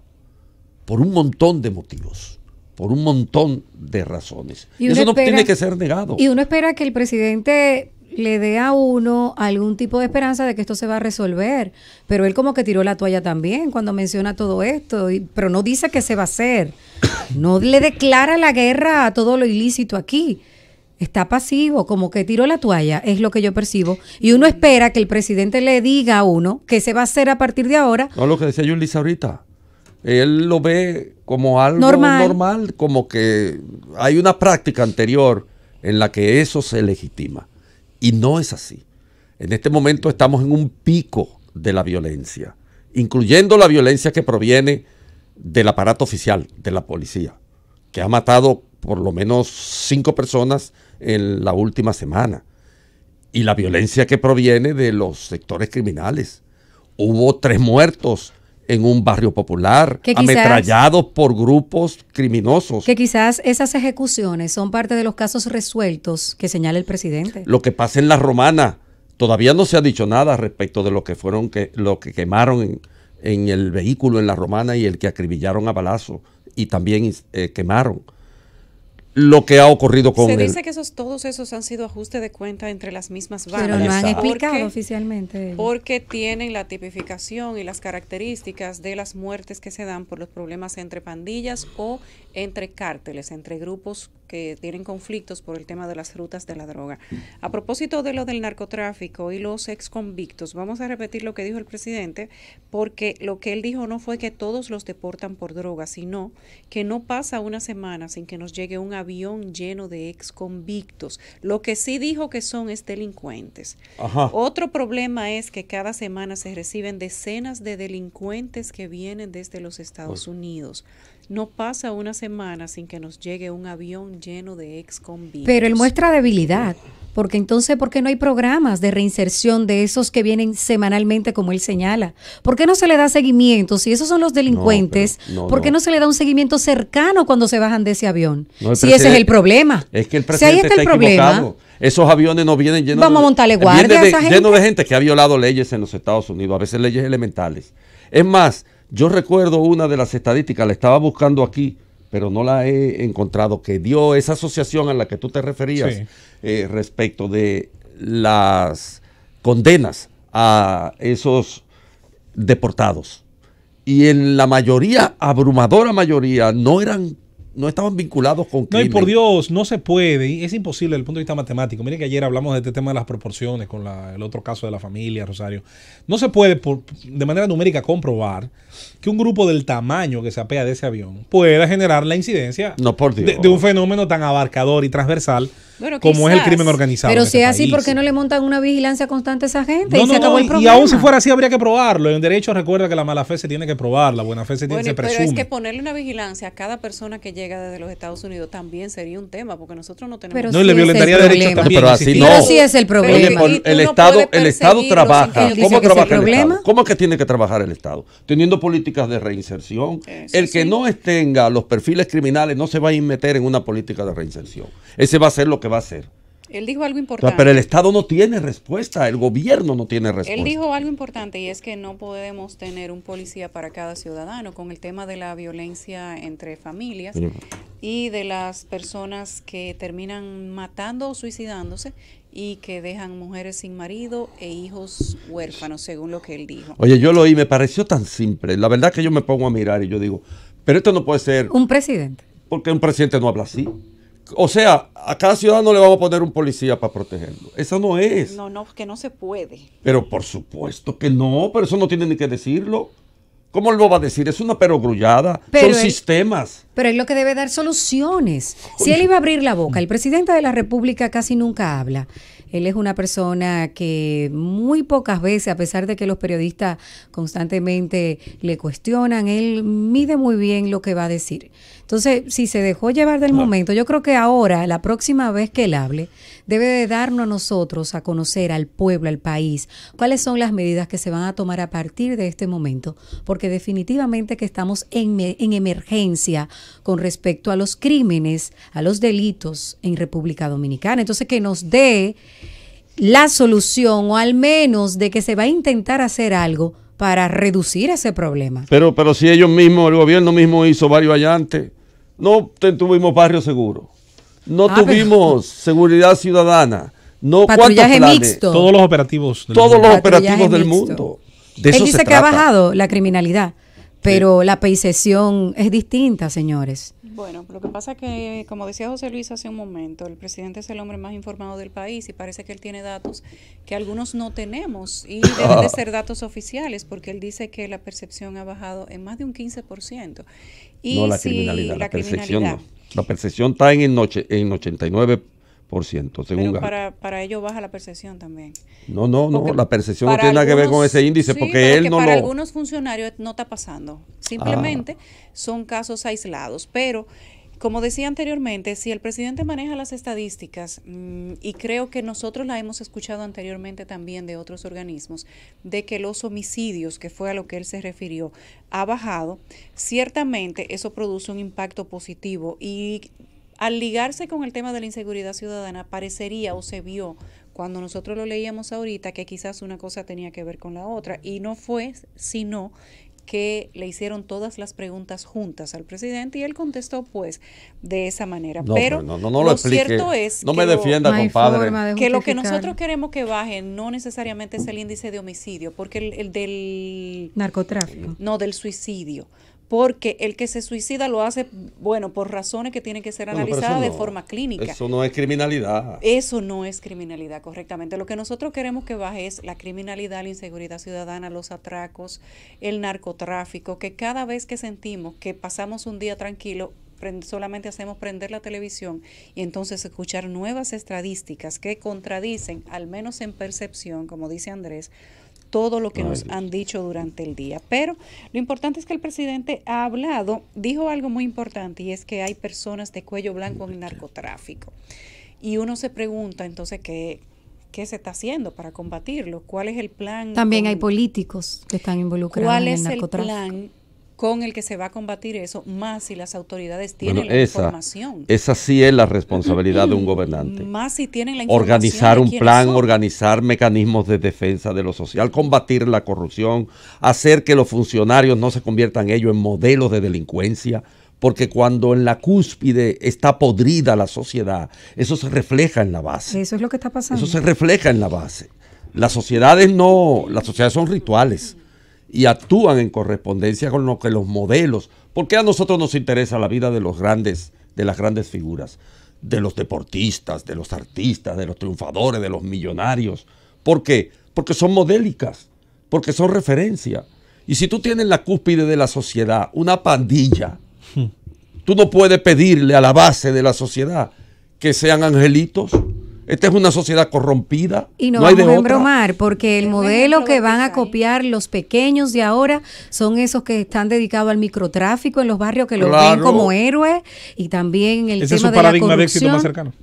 por un montón de motivos por un montón de razones. Eso no tiene que ser negado. Y uno espera que el presidente le dé a uno algún tipo de esperanza de que esto se va a resolver, pero él como que tiró la toalla también cuando menciona todo esto, pero no dice que se va a hacer, no le declara la guerra a todo lo ilícito aquí está pasivo, como que tiró la toalla, es lo que yo percibo. Y uno espera que el presidente le diga a uno que se va a hacer a partir de ahora. No, lo que decía Julissa ahorita él lo ve como algo normal. como que hay una práctica anterior en la que eso se legitima. Y no es así. En este momento estamos en un pico de la violencia, incluyendo la violencia que proviene del aparato oficial, de la policía, que ha matado por lo menos cinco personas en la última semana. Y la violencia que proviene de los sectores criminales. Hubo tres muertos en un barrio popular, ametrallados por grupos criminosos. Que quizás esas ejecuciones son parte de los casos resueltos que señala el presidente. Lo que pasa en La Romana, todavía no se ha dicho nada respecto de lo que fueron, que, lo que quemaron en, el vehículo en La Romana y el que acribillaron a balazo y también eh, quemaron lo que ha ocurrido con Se dice que esos, todos esos han sido ajustes de cuenta entre las mismas bandas. Pero no han explicado oficialmente. Porque tienen la tipificación y las características de las muertes que se dan por los problemas entre pandillas o entre cárteles, entre grupos que tienen conflictos por el tema de las rutas de la droga. A propósito de lo del narcotráfico y los convictos, vamos a repetir lo que dijo el presidente, porque lo que él dijo no fue que todos los deportan por droga, sino que no pasa una semana sin que nos llegue un avión lleno de ex convictos. Lo que sí dijo que son es delincuentes. Otro problema es que cada semana se reciben decenas de delincuentes que vienen desde los Estados Unidos. No pasa una semana sin que nos llegue un avión lleno de ex convictos. Pero él muestra debilidad, porque entonces, ¿por qué no hay programas de reinserción de esos que vienen semanalmente, como él señala? ¿Por qué no se le da seguimiento? Si esos son los delincuentes, porque no, ¿por qué no. se le da un seguimiento cercano cuando se bajan de ese avión? si ese es el problema. Es que el presidente está, Esos aviones no vienen llenos, Vamos a montarle gente. de gente que ha violado leyes en los Estados Unidos, a veces leyes elementales. Es más, yo recuerdo una de las estadísticas, la estaba buscando aquí, pero no la he encontrado, que dio esa asociación a la que tú te referías eh, respecto de las condenas a esos deportados. Y en la mayoría, abrumadora mayoría, no eran no estaban vinculados con No, y por Dios, no se puede, es imposible desde el punto de vista matemático. Mire que ayer hablamos de este tema de las proporciones con la, el otro caso de la familia, Rosario. No se puede por, de manera numérica comprobar que un grupo del tamaño que se apea de ese avión pueda generar la incidencia de, un fenómeno tan abarcador y transversal como es el crimen organizado. Pero si es este así, ¿por qué no le montan una vigilancia constante a esa gente? y aún si fuera así, habría que probarlo. En derecho recuerda que la mala fe se tiene que probar, la buena fe se, tiene, que presumir. Pero es que ponerle una vigilancia a cada persona que llega desde los Estados Unidos también sería un tema, porque nosotros no tenemos. Pero no, y le violentaría derechos también. Pero así no. Pero es el problema. el, Estado, el Estado trabaja. ¿Cómo trabaja Estado? ¿Cómo es que tiene que trabajar el Estado? Teniendo políticas de reinserción. el que no tenga los perfiles criminales no se va a meter en una política de reinserción. Ese va a ser lo que va a ser. Él dijo algo importante. Pero el Estado no tiene respuesta, el gobierno no tiene respuesta. Él dijo algo importante y es que no podemos tener un policía para cada ciudadano con el tema de la violencia entre familias y de las personas que terminan matando o suicidándose y que dejan mujeres sin marido e hijos huérfanos, según lo que él dijo. Oye, yo lo oí, me pareció tan simple. La verdad que yo me pongo a mirar y yo digo, pero esto no puede ser... Un presidente. Porque un presidente no habla así. O sea, a cada ciudadano le vamos a poner un policía para protegerlo. Eso no es. No, no, que no se puede. Pero por supuesto que no, pero eso no tiene ni que decirlo. ¿Cómo lo va a decir? Es una perogrullada. Son sistemas. Pero es lo que debe dar soluciones. Si él iba a abrir la boca, el presidente de la República casi nunca habla. Él es una persona que muy pocas veces, a pesar de que los periodistas constantemente le cuestionan, él mide muy bien lo que va a decir. Entonces, si se dejó llevar del momento, yo creo que ahora, la próxima vez que él hable, debe de darnos a nosotros a conocer al pueblo, al país, cuáles son las medidas que se van a tomar a partir de este momento, porque definitivamente que estamos en, emergencia con respecto a los crímenes, a los delitos en República Dominicana. Entonces, que nos dé la solución o al menos de que se va a intentar hacer algo para reducir ese problema. Pero, pero si ellos mismos, el gobierno mismo hizo varios allantes, no tuvimos barrio seguro. No ah, tuvimos seguridad ciudadana. No, patrullaje mixto. Todos los operativos. Del Todos mundo. los operativos del mundo. Él dice que ha bajado la criminalidad, pero la peiseción es distinta, señores. Bueno, lo que pasa es que, como decía José Luis hace un momento, el presidente es el hombre más informado del país y parece que él tiene datos que algunos no tenemos y deben de ser datos oficiales porque él dice que la percepción ha bajado en más de un 15%. Y no la criminalidad, la, percepción La percepción está en, noche, en 89 por Según Pero para, para ello baja la percepción también. No, no, no, la percepción no tiene nada que ver con ese índice porque él no para algunos funcionarios no está pasando. Simplemente ah. son casos aislados. Pero, como decía anteriormente, si el presidente maneja las estadísticas, mm, y creo que nosotros la hemos escuchado anteriormente también de otros organismos, de que los homicidios, que fue a lo que él se refirió, ha bajado, ciertamente eso produce un impacto positivo y al ligarse con el tema de la inseguridad ciudadana, parecería o se vio cuando nosotros lo leíamos ahorita que quizás una cosa tenía que ver con la otra y no fue sino que le hicieron todas las preguntas juntas al presidente y él contestó pues de esa manera. No, pero no, no, lo, cierto es no me defienda, compadre. que lo que nosotros queremos que baje no necesariamente es el índice de homicidio, porque el del narcotráfico. No, del suicidio porque el que se suicida lo hace, bueno, por razones que tienen que ser analizadas de forma clínica. Eso no es criminalidad. Eso no es criminalidad, correctamente. Lo que nosotros queremos que baje es la criminalidad, la inseguridad ciudadana, los atracos, el narcotráfico, que cada vez que sentimos que pasamos un día tranquilo, solamente hacemos prender la televisión y entonces escuchar nuevas estadísticas que contradicen, al menos en percepción, como dice Andrés, todo lo que nos han dicho durante el día. Pero lo importante es que el presidente ha hablado, dijo algo muy importante y es que hay personas de cuello blanco en el narcotráfico. Y uno se pregunta entonces qué, qué se está haciendo para combatirlo, cuál es el plan. También hay políticos que están involucrados en el narcotráfico. ¿Cuál es el plan con el que se va a combatir eso, más si las autoridades tienen la información. Esa sí es la responsabilidad de un gobernante. Más si tienen la información. Organizar un plan, organizar mecanismos de defensa de lo social, combatir la corrupción, hacer que los funcionarios no se conviertan ellos en modelos de delincuencia. Porque cuando en la cúspide está podrida la sociedad, eso se refleja en la base. Eso es lo que está pasando. Eso se refleja en la base. Las sociedades no, las sociedades son rituales y actúan en correspondencia con lo que los modelos, porque a nosotros nos interesa la vida de los grandes, de las grandes figuras, de los deportistas, de los artistas, de los triunfadores, de los millonarios. ¿Por qué? Porque son modélicas, porque son referencia. Y si tú tienes la cúspide de la sociedad, una pandilla, hmm. tú no puedes pedirle a la base de la sociedad que sean angelitos, esta es una sociedad corrompida. Y no, vamos hay de a embromar, porque el modelo que van a copiar los pequeños de ahora son esos que están dedicados al microtráfico en los barrios que los ven como héroes y también el Ese es su paradigma de éxito más cercano.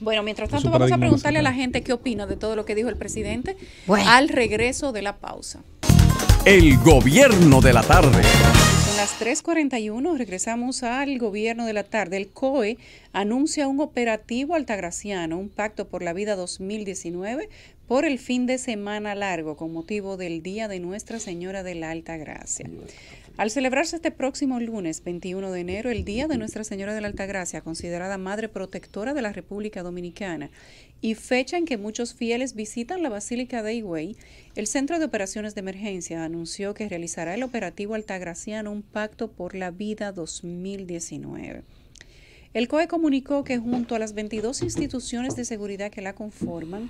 Bueno, mientras tanto vamos a preguntarle a la gente qué opina de todo lo que dijo el presidente al regreso de la pausa. El gobierno de la tarde las 3.41, regresamos al gobierno de la tarde. El COE anuncia un operativo altagraciano, un pacto por la vida 2019, por el fin de semana largo, con motivo del Día de Nuestra Señora de la Alta Gracia. Al celebrarse este próximo lunes 21 de enero, el Día de Nuestra Señora de la Altagracia, considerada Madre Protectora de la República Dominicana y fecha en que muchos fieles visitan la Basílica de Higüey, el Centro de Operaciones de Emergencia anunció que realizará el operativo Altagraciano Un Pacto por la Vida 2019. El COE comunicó que junto a las 22 instituciones de seguridad que la conforman,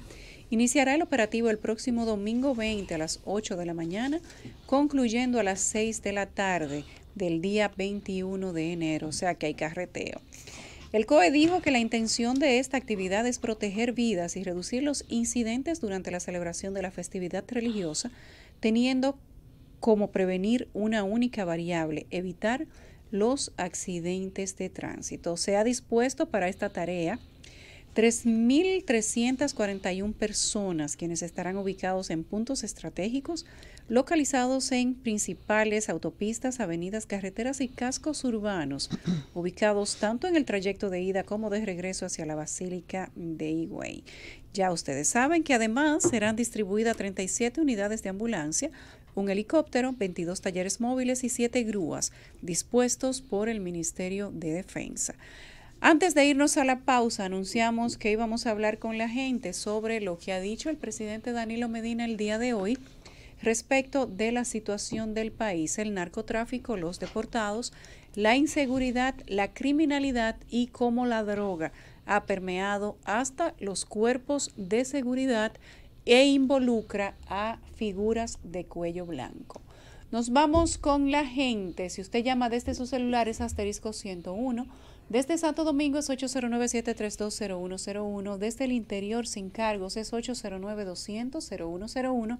iniciará el operativo el próximo domingo 20 a las 8 de la mañana, concluyendo a las 6 de la tarde del día 21 de enero, o sea que hay carreteo. El COE dijo que la intención de esta actividad es proteger vidas y reducir los incidentes durante la celebración de la festividad religiosa, teniendo como prevenir una única variable, evitar los accidentes de tránsito. Se ha dispuesto para esta tarea 3.341 personas, quienes estarán ubicados en puntos estratégicos localizados en principales autopistas, avenidas, carreteras y cascos urbanos, ubicados tanto en el trayecto de ida como de regreso hacia la Basílica de Higüey. Ya ustedes saben que además serán distribuidas 37 unidades de ambulancia, un helicóptero, 22 talleres móviles y 7 grúas dispuestos por el Ministerio de Defensa. Antes de irnos a la pausa, anunciamos que íbamos a hablar con la gente sobre lo que ha dicho el presidente Danilo Medina el día de hoy respecto de la situación del país, el narcotráfico, los deportados, la inseguridad, la criminalidad y cómo la droga ha permeado hasta los cuerpos de seguridad e involucra a figuras de cuello blanco. Nos vamos con la gente. Si usted llama desde su celular es asterisco 101. Desde Santo Domingo es 809-732-0101. Desde el interior sin cargos es 809-200-0101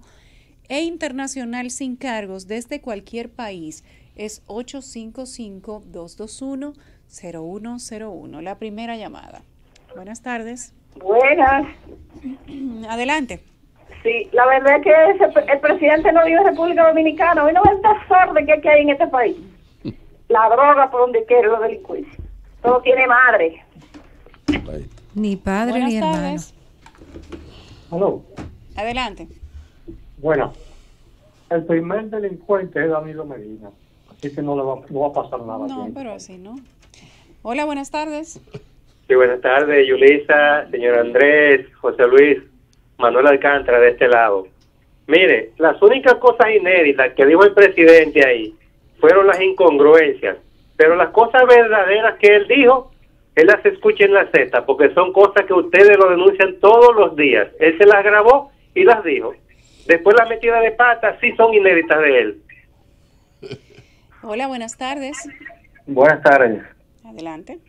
e internacional sin cargos desde cualquier país es 855-221-0101. La primera llamada. Buenas tardes. Buenas. Adelante. Sí, la verdad es que el presidente no vive en República Dominicana. Hoy no va a de que hay en este país. La droga por donde quiera la delincuencia. Todo tiene madre. Ni padre ni hermano. Adelante. Bueno, el primer delincuente es Danilo Medina, así que no le va, a pasar nada. No, pero así ¿no? Hola, buenas tardes. Sí, buenas tardes, Yulisa, señor Andrés, José Luis, Manuel Alcántara de este lado. Mire, las únicas cosas inéditas que dijo el presidente ahí fueron las incongruencias, pero las cosas verdaderas que él dijo, él las escucha en la Z, porque son cosas que ustedes lo denuncian todos los días. Él se las grabó y las dijo. Después la metida de pata sí son inéditas de él. Hola, buenas tardes. Buenas tardes. Adelante.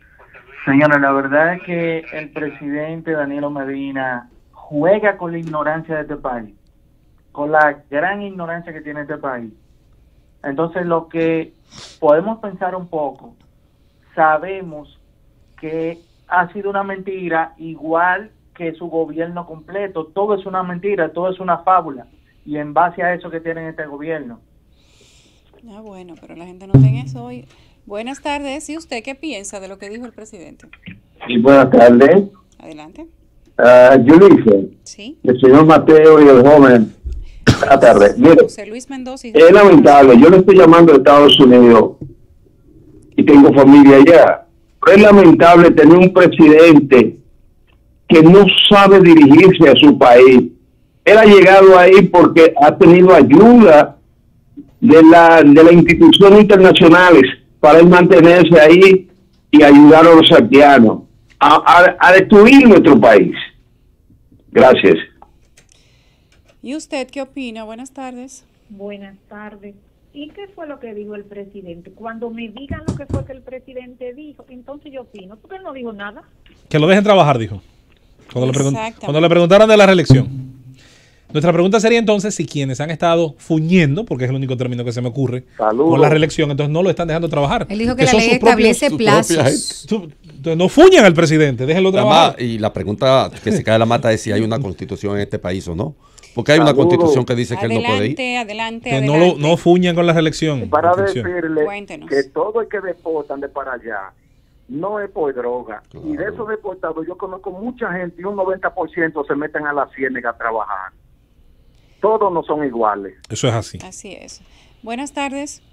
Señora, la verdad es que el presidente Danilo Medina juega con la ignorancia de este país, con la gran ignorancia que tiene este país. Entonces, lo que podemos pensar un poco, sabemos que ha sido una mentira igual que su gobierno completo, todo es una mentira, todo es una fábula, y en base a eso que tienen este gobierno. Ah, bueno, pero la gente no tiene eso hoy. Buenas tardes, ¿y usted qué piensa de lo que dijo el presidente? Sí, buenas tardes. Adelante. Uh, yo ¿Sí? el señor Mateo y el joven, buenas tardes. José Luis Mendoza. Es lamentable, yo le estoy llamando a Estados Unidos y tengo familia allá. es lamentable tener un presidente que no sabe dirigirse a su país. Él ha llegado ahí porque ha tenido ayuda de la de las instituciones internacionales para él mantenerse ahí y ayudar a los haitianos a, destruir nuestro país. Gracias. ¿Y usted qué opina? Buenas tardes. Buenas tardes. ¿Y qué fue lo que dijo el presidente? Cuando me digan lo que fue que el presidente dijo, entonces yo opino, porque él no dijo nada. Que lo dejen trabajar, dijo. Cuando le, preguntaran de la reelección. Nuestra pregunta sería entonces si quienes han estado fuñendo, porque es el único término que se me ocurre, Con la reelección, entonces no lo están dejando trabajar. Él dijo que, la ley establece plazos. no fuñan al presidente, déjenlo trabajar. y la pregunta que se cae la mata es si hay una constitución en este país o no. Porque hay una constitución que dice que él no puede ir. que no, lo, no fuñan con la reelección. Para decirle que todo el que despotan de para allá no es por droga. Y de esos deportados yo conozco mucha gente y un 90% se meten a la ciénaga a trabajar. Todos no son iguales. Eso es así. Así es. Buenas tardes.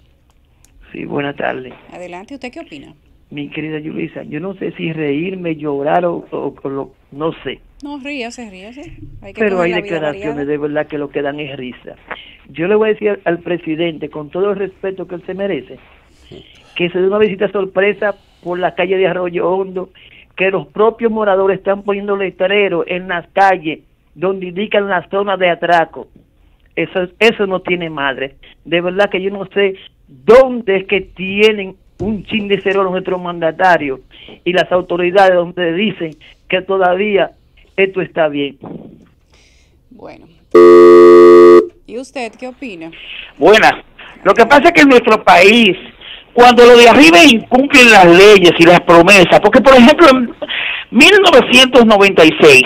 Sí, buenas tardes. Adelante, ¿usted qué opina? Mi querida Yulisa, yo no sé si reírme, llorar o, no sé. No, ríase, ríase. Hay que Pero hay declaraciones de verdad que lo que dan es risa. Yo le voy a decir al, al presidente, con todo el respeto que él se merece, que se dé una visita sorpresa por la calle de Arroyo Hondo, que los propios moradores están poniendo letreros en las calles donde indican las zonas de atraco. Eso, eso no tiene madre. De verdad que yo no sé dónde es que tienen un chin de cero nuestros mandatarios y las autoridades donde dicen que todavía esto está bien. Bueno. ¿Y usted qué opina? Bueno, Lo que pasa es que en nuestro país cuando lo de arriba incumplen las leyes y las promesas, porque por ejemplo en 1996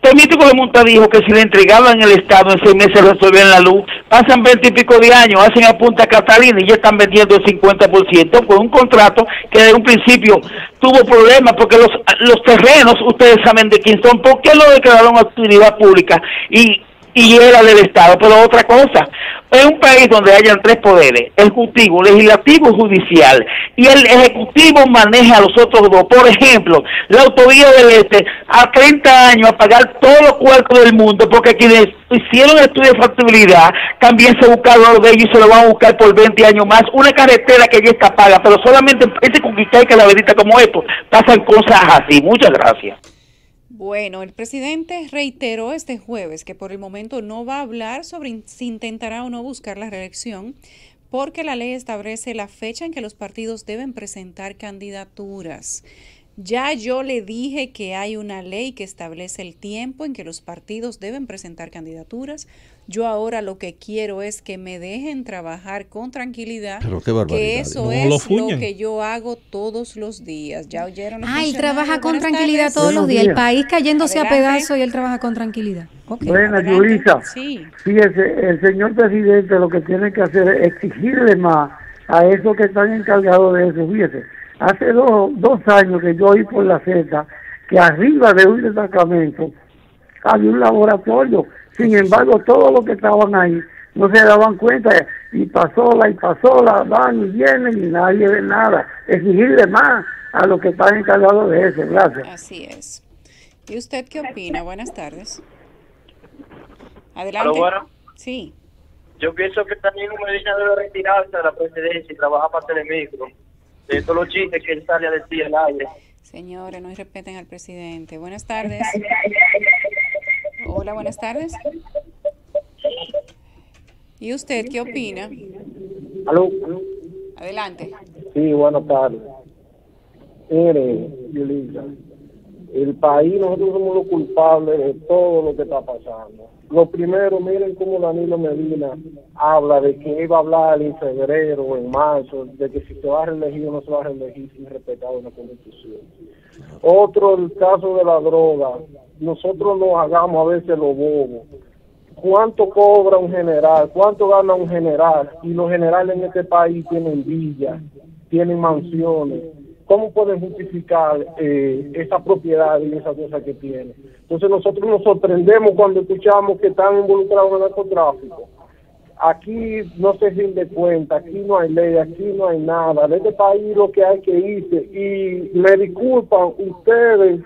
Político de Monta dijo que si le entregaban el Estado en seis meses resolvían la luz, pasan veinte y pico de años, hacen a Punta Catalina y ya están vendiendo el 50% por un contrato que desde un principio tuvo problemas porque los, los terrenos, ustedes saben de quién son, ¿por qué lo declararon actividad pública? Y y era del Estado. Pero otra cosa, en un país donde hayan tres poderes, el ejecutivo, legislativo y judicial, y el ejecutivo maneja a los otros dos, por ejemplo, la autovía del Este, a 30 años a pagar todos los cuerpos del mundo, porque quienes hicieron el estudio de factibilidad también se buscaron los de ellos y se lo van a buscar por 20 años más. Una carretera que ya está paga, pero solamente en países con que la verita como esto, pasan cosas así. Muchas gracias. Bueno, el presidente reiteró este jueves que por el momento no va a hablar sobre si intentará o no buscar la reelección, porque la ley establece la fecha en que los partidos deben presentar candidaturas. Ya yo le dije que hay una ley que establece el tiempo en que los partidos deben presentar candidaturas. Yo ahora lo que quiero es que me dejen trabajar con tranquilidad. Que eso es lo, que yo hago todos los días. Ya oyeron. Ah, trabaja con tranquilidad todos los días. El país cayéndose a pedazos y él trabaja con tranquilidad. Okay. Buenas, Sí. Fíjese, el señor presidente lo que tiene que hacer es exigirle más a esos que están encargados de eso. Fíjese, hace dos, dos años que yo oí por la Z que arriba de un destacamento había un laboratorio sin embargo, todos los que estaban ahí no se daban cuenta y pasó la y pasó la, van y vienen y nadie ve nada. Exigirle más a los que están encargados de eso. Gracias. Así es. ¿Y usted qué opina? Buenas tardes. Adelante. Sí. Yo pienso que también Medina debe retirarse de la presidencia y trabajar para Telemicro. De todos los chistes que él sale a decir al aire. Señores, no respeten al presidente. Buenas tardes. Hola, buenas tardes. ¿Y usted qué opina? Aló. Adelante. Sí, buenas tardes. Mire, el país, nosotros somos los culpables de todo lo que está pasando. Lo primero, miren cómo Danilo Medina habla de que iba a hablar en febrero, o en marzo, de que si se va a reelegir o no se va a reelegir sin respetar una constitución. Otro, el caso de la droga. Nosotros nos hagamos a veces los bobos. ¿Cuánto cobra un general? ¿Cuánto gana un general? Y los generales en este país tienen villas, tienen mansiones. ¿Cómo pueden justificar eh, esa propiedad y esa cosa que tienen? Entonces nosotros nos sorprendemos cuando escuchamos que están involucrados en el narcotráfico aquí no se rinde cuenta, aquí no hay ley, aquí no hay nada. de este país lo que hay que irse. Y me disculpan ustedes,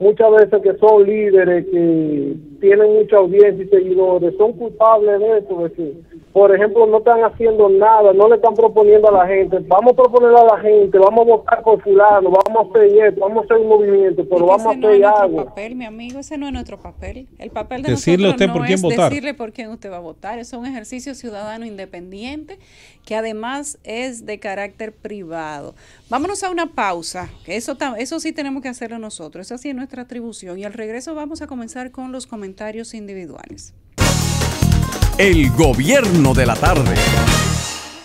muchas veces que son líderes, que tienen mucha audiencia y seguidores, son culpables de eso, de que por ejemplo, no están haciendo nada, no le están proponiendo a la gente. Vamos a proponer a la gente, vamos a votar por fulano, vamos a hacer vamos a hacer un movimiento, pero vamos a hacer no es nuestro papel, mi amigo, ese no es nuestro papel. El papel de decirle nosotros no por quién es decirle por quién usted va a votar. Es un ejercicio ciudadano independiente que además es de carácter privado. Vámonos a una pausa, que eso, eso sí tenemos que hacerlo nosotros, eso sí es nuestra atribución. Y al regreso vamos a comenzar con los comentarios individuales. El gobierno de la tarde.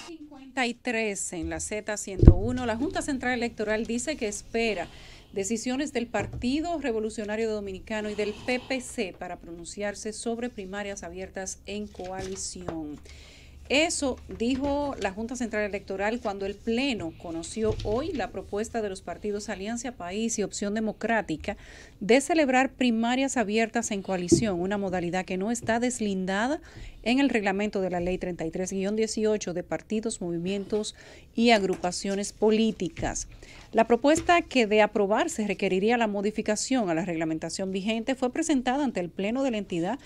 53 en la Z101, la Junta Central Electoral dice que espera decisiones del Partido Revolucionario Dominicano y del PPC para pronunciarse sobre primarias abiertas en coalición. Eso dijo la Junta Central Electoral cuando el Pleno conoció hoy la propuesta de los partidos Alianza País y Opción Democrática de celebrar primarias abiertas en coalición, una modalidad que no está deslindada en el reglamento de la Ley 33-18 de partidos, movimientos y agrupaciones políticas. La propuesta que de aprobarse requeriría la modificación a la reglamentación vigente fue presentada ante el Pleno de la entidad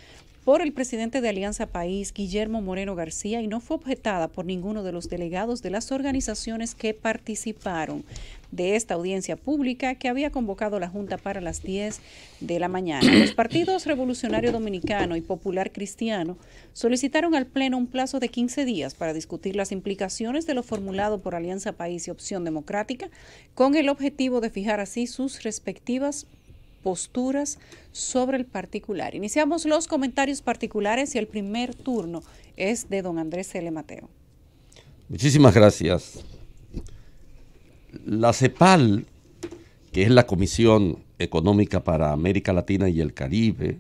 por el presidente de Alianza País, Guillermo Moreno García, y no fue objetada por ninguno de los delegados de las organizaciones que participaron de esta audiencia pública que había convocado la Junta para las 10 de la mañana. Los partidos Revolucionario Dominicano y Popular Cristiano solicitaron al Pleno un plazo de 15 días para discutir las implicaciones de lo formulado por Alianza País y Opción Democrática, con el objetivo de fijar así sus respectivas posturas sobre el particular. Iniciamos los comentarios particulares y el primer turno es de don Andrés L. Mateo. Muchísimas gracias. La CEPAL, que es la Comisión Económica para América Latina y el Caribe,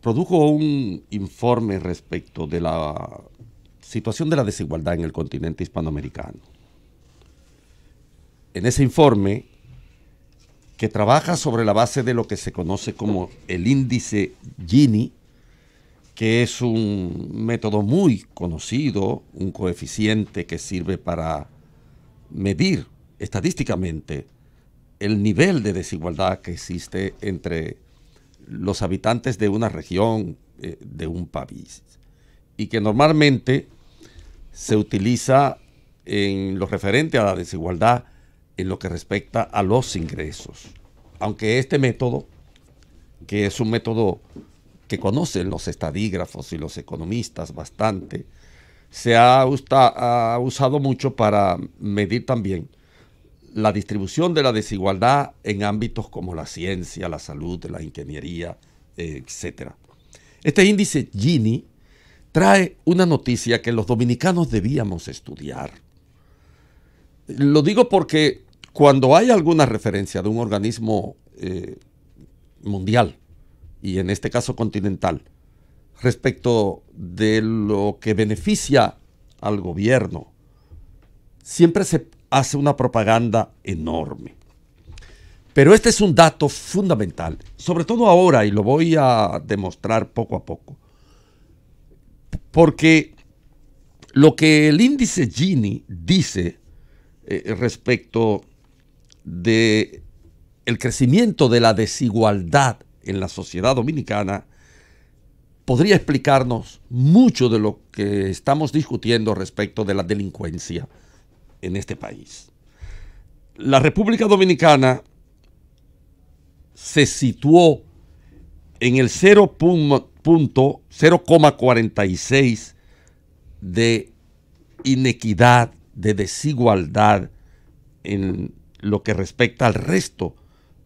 produjo un informe respecto de la situación de la desigualdad en el continente hispanoamericano. En ese informe que trabaja sobre la base de lo que se conoce como el índice Gini, que es un método muy conocido, un coeficiente que sirve para medir estadísticamente el nivel de desigualdad que existe entre los habitantes de una región, eh, de un país, y que normalmente se utiliza en lo referente a la desigualdad en lo que respecta a los ingresos. Aunque este método, que es un método que conocen los estadígrafos y los economistas bastante, se ha, usado mucho para medir también la distribución de la desigualdad en ámbitos como la ciencia, la salud, la ingeniería, etc. Este índice Gini trae una noticia que los dominicanos debíamos estudiar lo digo porque cuando hay alguna referencia de un organismo eh, mundial, y en este caso continental, respecto de lo que beneficia al gobierno, siempre se hace una propaganda enorme. Pero este es un dato fundamental, sobre todo ahora, y lo voy a demostrar poco a poco, porque lo que el índice Gini dice eh, respecto de el crecimiento de la desigualdad en la sociedad dominicana podría explicarnos mucho de lo que estamos discutiendo respecto de la delincuencia en este país. La República Dominicana se situó en el 0.46 de inequidad de desigualdad en lo que respecta al resto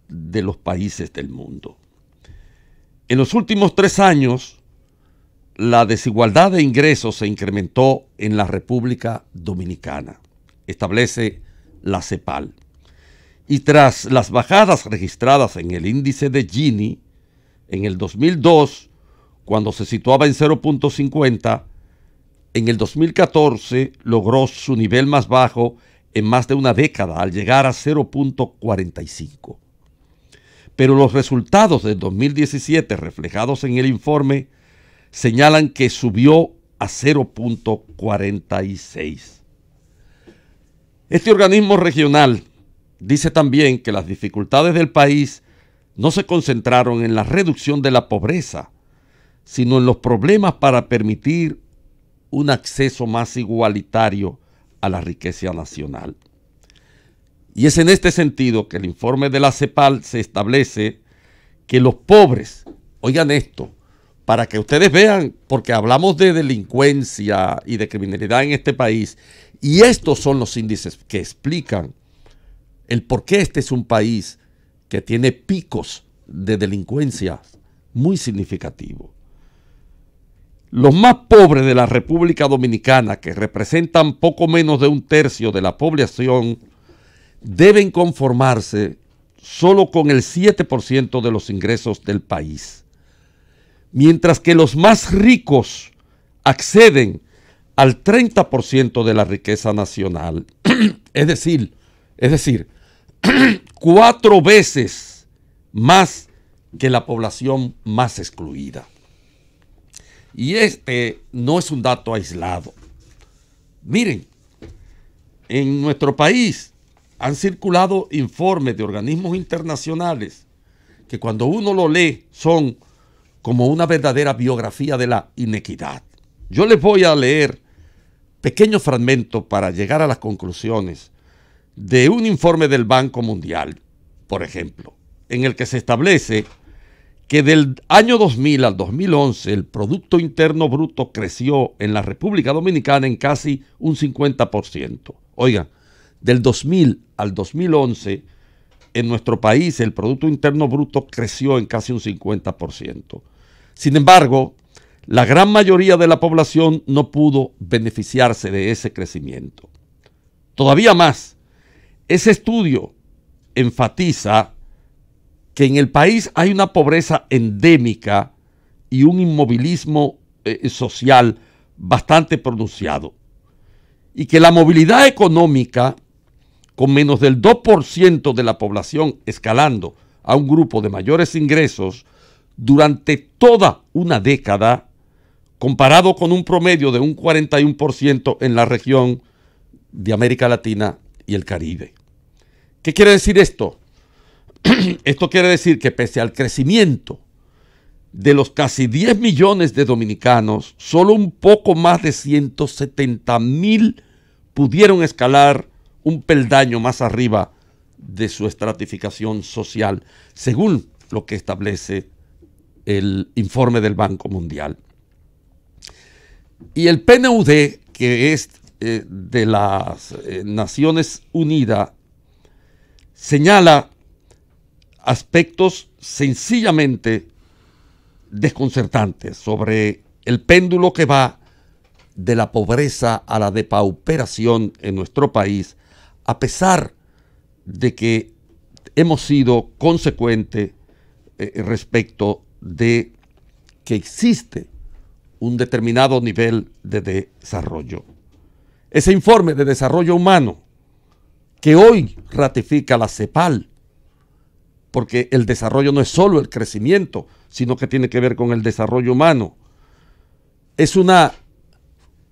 de los países del mundo. En los últimos tres años, la desigualdad de ingresos se incrementó en la República Dominicana, establece la CEPAL. Y tras las bajadas registradas en el índice de Gini en el 2002, cuando se situaba en 0.50, en el 2014 logró su nivel más bajo en más de una década al llegar a 0.45. Pero los resultados del 2017 reflejados en el informe señalan que subió a 0.46. Este organismo regional dice también que las dificultades del país no se concentraron en la reducción de la pobreza, sino en los problemas para permitir un acceso más igualitario a la riqueza nacional. Y es en este sentido que el informe de la CEPAL se establece que los pobres, oigan esto, para que ustedes vean, porque hablamos de delincuencia y de criminalidad en este país, y estos son los índices que explican el por qué este es un país que tiene picos de delincuencia muy significativos. Los más pobres de la República Dominicana, que representan poco menos de un tercio de la población, deben conformarse solo con el 7% de los ingresos del país. Mientras que los más ricos acceden al 30% de la riqueza nacional. es decir, es decir, cuatro veces más que la población más excluida. Y este no es un dato aislado. Miren, en nuestro país han circulado informes de organismos internacionales que cuando uno lo lee son como una verdadera biografía de la inequidad. Yo les voy a leer pequeños fragmentos para llegar a las conclusiones de un informe del Banco Mundial, por ejemplo, en el que se establece que del año 2000 al 2011 el Producto Interno Bruto creció en la República Dominicana en casi un 50%. oiga, del 2000 al 2011 en nuestro país el Producto Interno Bruto creció en casi un 50%. Sin embargo, la gran mayoría de la población no pudo beneficiarse de ese crecimiento. Todavía más, ese estudio enfatiza que en el país hay una pobreza endémica y un inmovilismo eh, social bastante pronunciado. Y que la movilidad económica, con menos del 2% de la población escalando a un grupo de mayores ingresos, durante toda una década, comparado con un promedio de un 41% en la región de América Latina y el Caribe. ¿Qué quiere decir esto? Esto quiere decir que pese al crecimiento de los casi 10 millones de dominicanos, solo un poco más de 170 mil pudieron escalar un peldaño más arriba de su estratificación social, según lo que establece el informe del Banco Mundial. Y el PNUD, que es eh, de las eh, Naciones Unidas, señala aspectos sencillamente desconcertantes sobre el péndulo que va de la pobreza a la depauperación en nuestro país, a pesar de que hemos sido consecuentes eh, respecto de que existe un determinado nivel de desarrollo. Ese informe de desarrollo humano que hoy ratifica la CEPAL porque el desarrollo no es solo el crecimiento, sino que tiene que ver con el desarrollo humano. Es una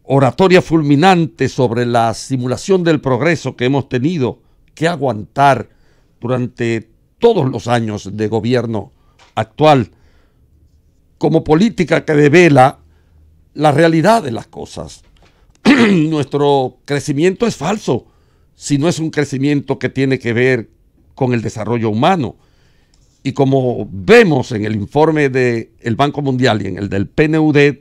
oratoria fulminante sobre la simulación del progreso que hemos tenido que aguantar durante todos los años de gobierno actual, como política que devela la realidad de las cosas. Nuestro crecimiento es falso si no es un crecimiento que tiene que ver con el desarrollo humano, y como vemos en el informe del Banco Mundial y en el del PNUD,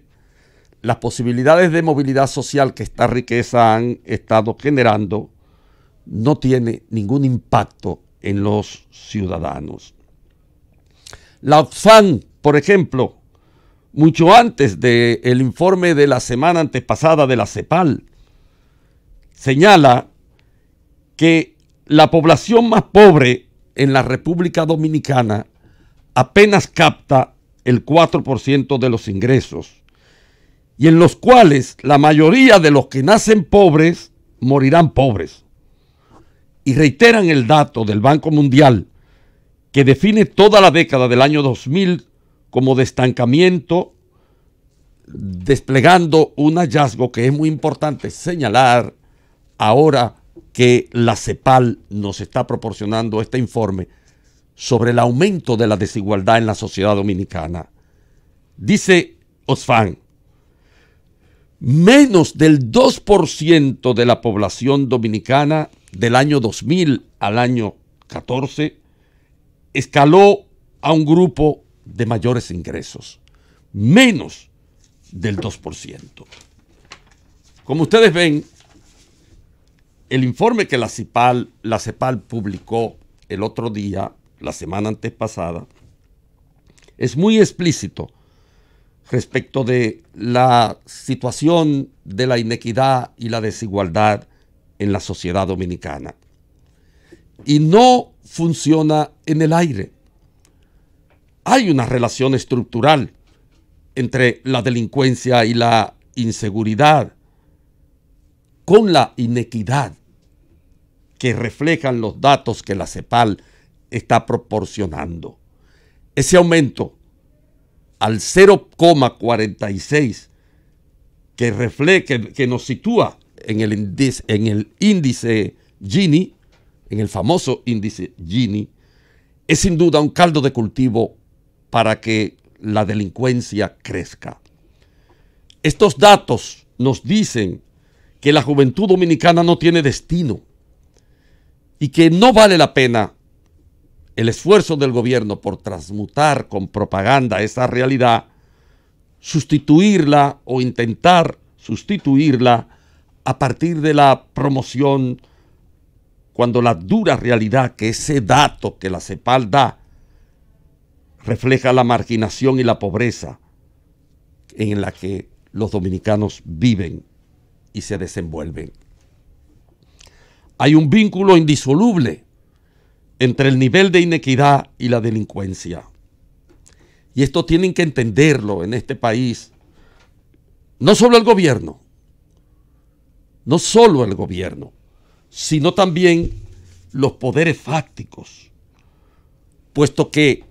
las posibilidades de movilidad social que esta riqueza han estado generando no tiene ningún impacto en los ciudadanos. La OFAN, por ejemplo, mucho antes del informe de la semana antepasada de la CEPAL, señala que la población más pobre en la República Dominicana apenas capta el 4% de los ingresos y en los cuales la mayoría de los que nacen pobres morirán pobres. Y reiteran el dato del Banco Mundial que define toda la década del año 2000 como de estancamiento, desplegando un hallazgo que es muy importante señalar ahora que la CEPAL nos está proporcionando este informe sobre el aumento de la desigualdad en la sociedad dominicana. Dice Oxfam, menos del 2% de la población dominicana del año 2000 al año 14 escaló a un grupo de mayores ingresos, menos del 2%. Como ustedes ven, el informe que la la CEPAL publicó el otro día, la semana antepasada, es muy explícito respecto de la situación de la inequidad y la desigualdad en la sociedad dominicana. Y no funciona en el aire. Hay una relación estructural entre la delincuencia y la inseguridad, con la inequidad que reflejan los datos que la CEPAL está proporcionando. Ese aumento al 0,46 que, refleja, que, nos sitúa en el, en el índice Gini, en el famoso índice Gini, es sin duda un caldo de cultivo para que la delincuencia crezca. Estos datos nos dicen que la juventud dominicana no tiene destino y que no vale la pena el esfuerzo del gobierno por transmutar con propaganda esa realidad, sustituirla o intentar sustituirla a partir de la promoción cuando la dura realidad que ese dato que la CEPAL da refleja la marginación y la pobreza en la que los dominicanos viven y se desenvuelven. Hay un vínculo indisoluble entre el nivel de inequidad y la delincuencia. Y esto tienen que entenderlo en este país. No solo el gobierno, no solo el gobierno, sino también los poderes fácticos, puesto que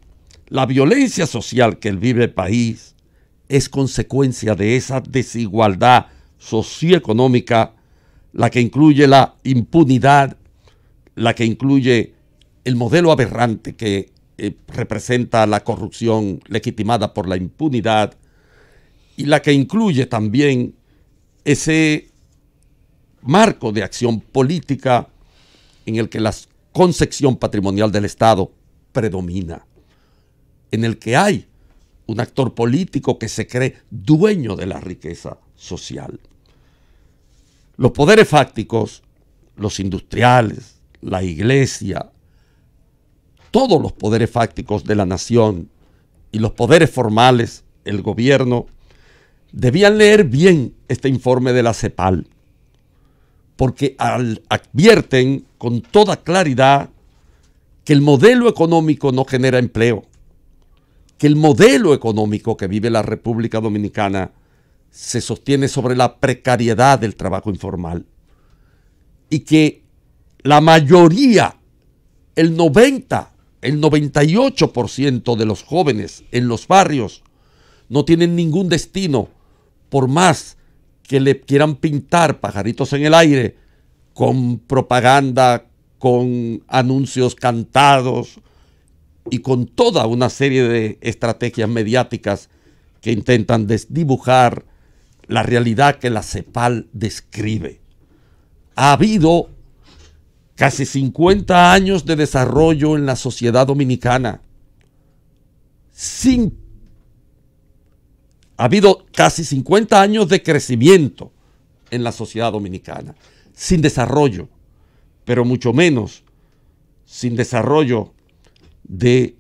la violencia social que vive el país es consecuencia de esa desigualdad socioeconómica, la que incluye la impunidad, la que incluye el modelo aberrante que eh, representa la corrupción legitimada por la impunidad y la que incluye también ese marco de acción política en el que la concepción patrimonial del Estado predomina, en el que hay un actor político que se cree dueño de la riqueza social. Los poderes fácticos, los industriales, la iglesia, todos los poderes fácticos de la nación y los poderes formales, el gobierno, debían leer bien este informe de la CEPAL, porque advierten con toda claridad que el modelo económico no genera empleo, que el modelo económico que vive la República Dominicana se sostiene sobre la precariedad del trabajo informal y que la mayoría, el 90, el 98% de los jóvenes en los barrios no tienen ningún destino, por más que le quieran pintar pajaritos en el aire con propaganda, con anuncios cantados y con toda una serie de estrategias mediáticas que intentan desdibujar la realidad que la CEPAL describe. Ha habido casi 50 años de desarrollo en la sociedad dominicana. Sin, ha habido casi 50 años de crecimiento en la sociedad dominicana, sin desarrollo, pero mucho menos sin desarrollo de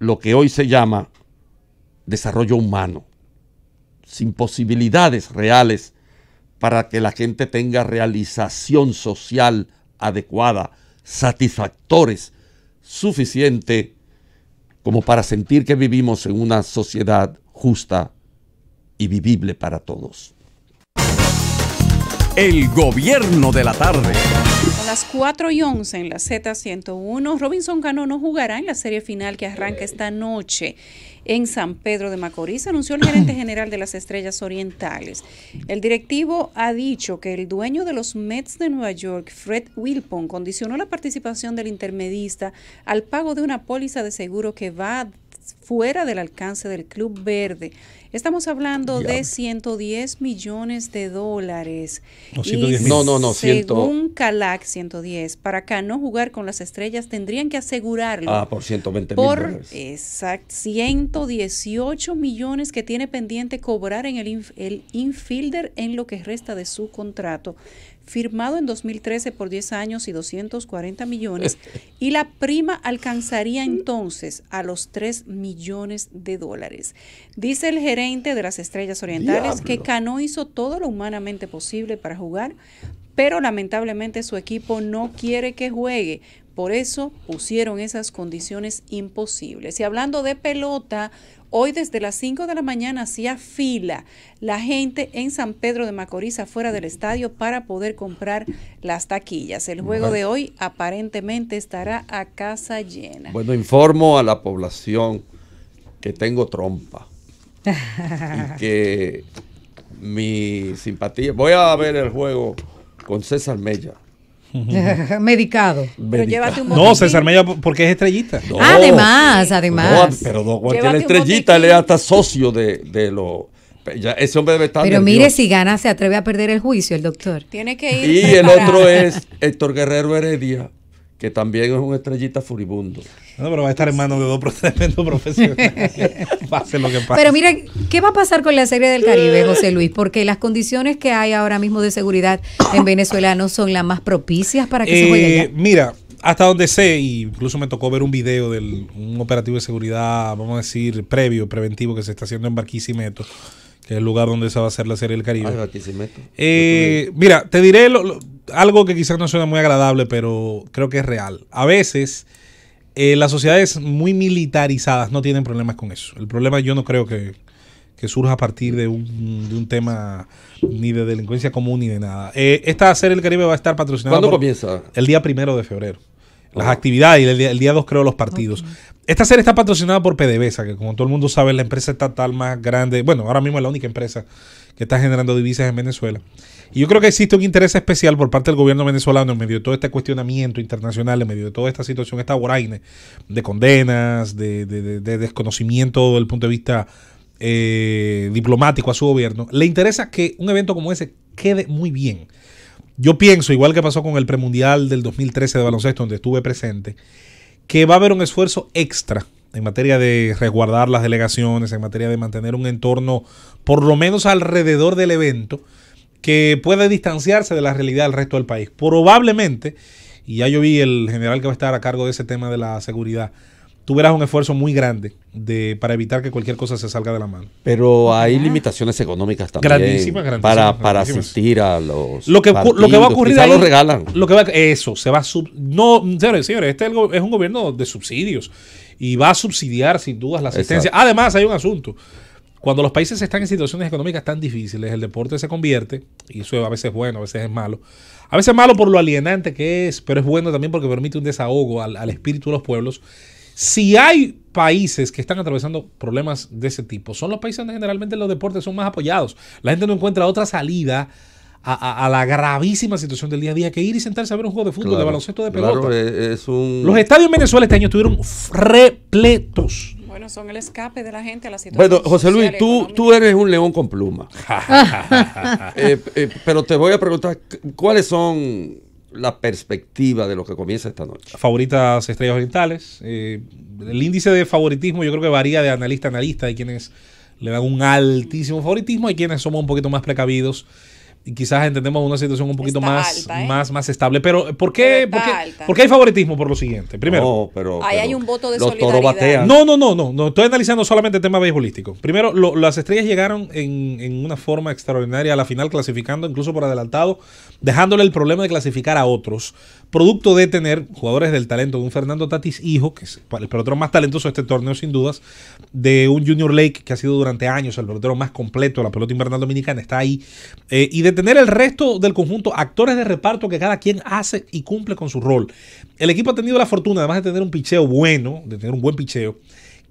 lo que hoy se llama desarrollo humano sin posibilidades reales para que la gente tenga realización social adecuada, satisfactores, suficiente como para sentir que vivimos en una sociedad justa y vivible para todos. El gobierno de la tarde. A las 4 y 11 en la Z101, Robinson Cano no jugará en la serie final que arranca esta noche en San Pedro de Macorís, anunció el gerente general de las Estrellas Orientales. El directivo ha dicho que el dueño de los Mets de Nueva York, Fred Wilpon, condicionó la participación del intermedista al pago de una póliza de seguro que va fuera del alcance del Club Verde. Estamos hablando de 110 millones de dólares. No, no, no, no. Según Calac, 110. Para acá no jugar con las estrellas, tendrían que asegurarlo. Ah, por 120 mil dólares. Exacto. 118 millones que tiene pendiente cobrar en el infielder en lo que resta de su contrato firmado en 2013 por 10 años y 240 millones, este. y la prima alcanzaría entonces a los 3 millones de dólares. Dice el gerente de las Estrellas Orientales que Cano hizo todo lo humanamente posible para jugar, pero lamentablemente su equipo no quiere que juegue por eso pusieron esas condiciones imposibles. Y hablando de pelota, hoy desde las 5 de la mañana hacía fila la gente en San Pedro de Macorís afuera del estadio para poder comprar las taquillas. El juego de hoy aparentemente estará a casa llena. Bueno, informo a la población que tengo trompa y que mi simpatía. Voy a ver el juego con César Mella Medicado. Pero llévate un no, César Mella, porque es estrellita. Ah, además, además. pero no, es estrellita le hasta socio de, de los ese hombre debe estar Pero mire, si gana, se atreve a perder el juicio el doctor. Tiene que ir. Y el otro es Héctor Guerrero Heredia, que también es un estrellita furibundo. No, pero va a estar en manos de dos tremendos profesionales. ser lo que pase. Pero mira, ¿qué va a pasar con la Serie del Caribe, José Luis? Porque las condiciones que hay ahora mismo de seguridad en Venezuela no son las más propicias para que se juegue eh, Mira, hasta donde sé, incluso me tocó ver un video de un operativo de seguridad, vamos a decir, previo, preventivo, que se está haciendo en Barquisimeto, que es el lugar donde se va a hacer la Serie del Caribe. Ah, Barquisimeto. Eh, mira, te diré lo algo que quizás no suena muy agradable, pero creo que es real. A veces eh, las sociedades muy militarizadas no tienen problemas con eso. El problema yo no creo que, surja a partir de un, tema ni de delincuencia común ni de nada. Eh, esta serie El Caribe va a estar patrocinada. ¿Cuándo comienza? El día primero de febrero. Las actividades y el día, dos creo los partidos. Esta serie está patrocinada por PDVSA, que como todo el mundo sabe es la empresa estatal más grande. Bueno, ahora mismo es la única empresa que está generando divisas en Venezuela. Y yo creo que existe un interés especial por parte del gobierno venezolano en medio de todo este cuestionamiento internacional, en medio de toda esta situación, esta vorágine de condenas, de, de, de desconocimiento del punto de vista eh, diplomático a su gobierno. Le interesa que un evento como ese quede muy bien. Yo pienso, igual que pasó con el premundial del 2013 de baloncesto, donde estuve presente, que va a haber un esfuerzo extra en materia de resguardar las delegaciones, en materia de mantener un entorno por lo menos alrededor del evento, que puede distanciarse de la realidad del resto del país. Probablemente, y ya yo vi el general que va a estar a cargo de ese tema de la seguridad, tuvieras un esfuerzo muy grande de, para evitar que cualquier cosa se salga de la mano. Pero hay limitaciones económicas también. Grandísimas, grandísimas. Para, asistir a los. Lo que, lo que va a ocurrir. lo regalan. eso, se va a. no, señores, señores, este es un gobierno de subsidios y va a subsidiar sin dudas la asistencia. Además, hay un asunto. Cuando los países están en situaciones económicas tan difíciles, el deporte se convierte, y eso a veces es bueno, a veces es malo. A veces es malo por lo alienante que es, pero es bueno también porque permite un desahogo al, espíritu de los pueblos. Si hay países que están atravesando problemas de ese tipo, son los países donde generalmente los deportes son más apoyados. La gente no encuentra otra salida a, la gravísima situación del día a día que ir y sentarse a ver un juego de fútbol, de baloncesto, de pelota. Eh, los estadios en Venezuela este año estuvieron repletos. Bueno, son el escape de la gente a la situación. Bueno, José Luis, tú, tú eres un león con pluma. Eh, eh, pero te voy a preguntar, ¿cuáles son las perspectivas de lo que comienza esta noche? Favoritas estrellas orientales. Eh, el índice de favoritismo yo creo que varía de analista a analista. Hay quienes le dan un altísimo favoritismo, hay quienes somos un poquito más precavidos quizás entendemos una situación un poquito más, ¿eh? más, más estable. Pero ¿por qué, hay favoritismo por lo siguiente? Primero, pero, ahí hay un voto de solidaridad. No, no, no, no, no. Estoy analizando solamente el tema beisbolístico. Primero, las estrellas llegaron en, en, una forma extraordinaria a la final, clasificando incluso por adelantado, dejándole el problema de clasificar a otros producto de tener jugadores del talento de un Fernando Tatis hijo, que es el pelotero más talentoso de este torneo sin dudas, de un Junior Lake que ha sido durante años el pelotero más completo de la pelota invernal dominicana, está ahí, eh, y de tener el resto del conjunto actores de reparto que cada quien hace y cumple con su rol. El equipo ha tenido la fortuna, además de tener un picheo bueno, de tener un buen picheo,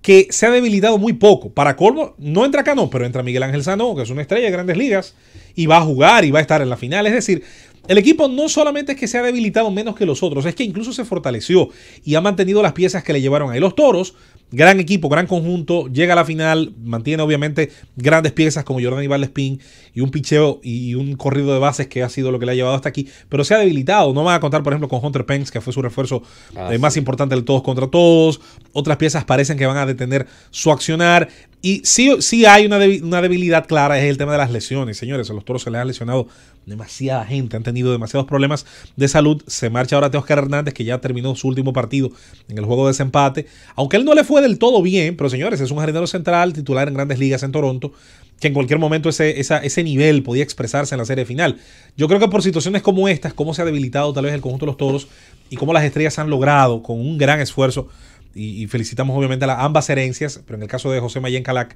que se ha debilitado muy poco. Para colmo, no entra Cano, pero entra Miguel Ángel Sano, que es una estrella de grandes ligas, y va a jugar y va a estar en la final. Es decir, el equipo no solamente es que se ha debilitado menos que los otros, es que incluso se fortaleció y ha mantenido las piezas que le llevaron ahí. Los toros, gran equipo, gran conjunto, llega a la final, mantiene obviamente grandes piezas como Jordan y Valdespín y un picheo y un corrido de bases que ha sido lo que le ha llevado hasta aquí, pero se ha debilitado. No van a contar, por ejemplo, con Hunter Pence, que fue su refuerzo eh, más importante del todos contra todos. Otras piezas parecen que van a detener su accionar. Y sí, sí hay una, debilidad clara, es el tema de las lesiones, señores. A los toros se les han lesionado demasiada gente, han tenido demasiados problemas de salud. Se marcha ahora Teoscar Hernández, que ya terminó su último partido en el juego de desempate. Aunque él no le fue del todo bien, pero señores, es un jardinero central, titular en grandes ligas en Toronto, que en cualquier momento ese, ese nivel podía expresarse en la serie final. Yo creo que por situaciones como estas, cómo se ha debilitado tal vez el conjunto de los toros y cómo las estrellas han logrado con un gran esfuerzo y, felicitamos obviamente a ambas herencias, pero en el caso de José Mayen Calac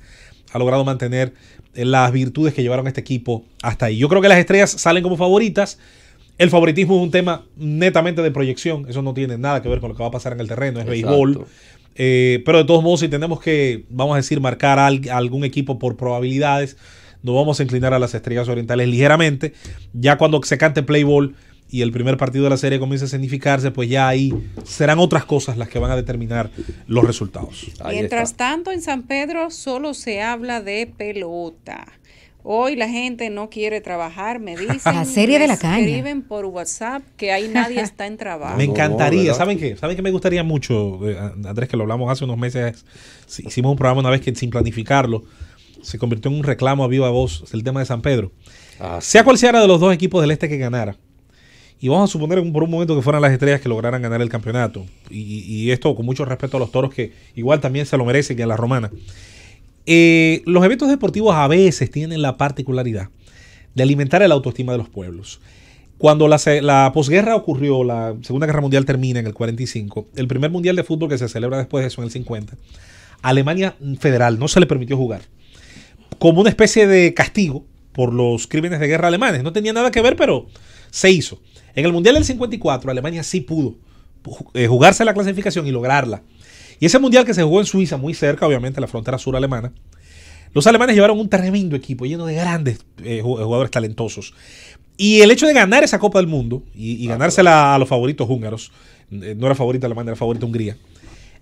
ha logrado mantener las virtudes que llevaron a este equipo hasta ahí. Yo creo que las estrellas salen como favoritas. El favoritismo es un tema netamente de proyección. Eso no tiene nada que ver con lo que va a pasar en el terreno. Es béisbol. Eh, pero de todos modos, si tenemos que, vamos a decir, marcar algún equipo por probabilidades, nos vamos a inclinar a las estrellas orientales ligeramente. Ya cuando se cante play ball, y el primer partido de la serie comienza a significarse, pues ya ahí serán otras cosas las que van a determinar los resultados. Mientras tanto, en San Pedro solo se habla de pelota. Hoy la gente no quiere trabajar, me dicen. La serie de la Escriben por WhatsApp que ahí nadie está en trabajo. Me encantaría, ¿saben qué? ¿Saben qué me gustaría mucho? Eh, Andrés, que lo hablamos hace unos meses, hicimos un programa una vez que sin planificarlo, se convirtió en un reclamo a viva voz el tema de San Pedro. Ah, sea cual sea de los dos equipos del este que ganara, y vamos a suponer por un momento que fueran las estrellas que lograran ganar el campeonato. Y, esto con mucho respeto a los toros que igual también se lo merecen y a la romana. Eh, los eventos deportivos a veces tienen la particularidad de alimentar el autoestima de los pueblos. Cuando la, la, posguerra ocurrió, la Segunda Guerra Mundial termina en el 45, el primer Mundial de Fútbol que se celebra después de eso en el 50, Alemania Federal no se le permitió jugar. Como una especie de castigo por los crímenes de guerra alemanes. No tenía nada que ver, pero se hizo. En el Mundial del 54, Alemania sí pudo eh, jugarse la clasificación y lograrla. Y ese mundial que se jugó en Suiza, muy cerca, obviamente, a la frontera sur alemana, los alemanes llevaron un tremendo equipo lleno de grandes eh, eh, jugadores talentosos. Y el hecho de ganar esa Copa del Mundo y, ah, ganársela a los favoritos húngaros, no era favorita Alemania, era favorito Hungría,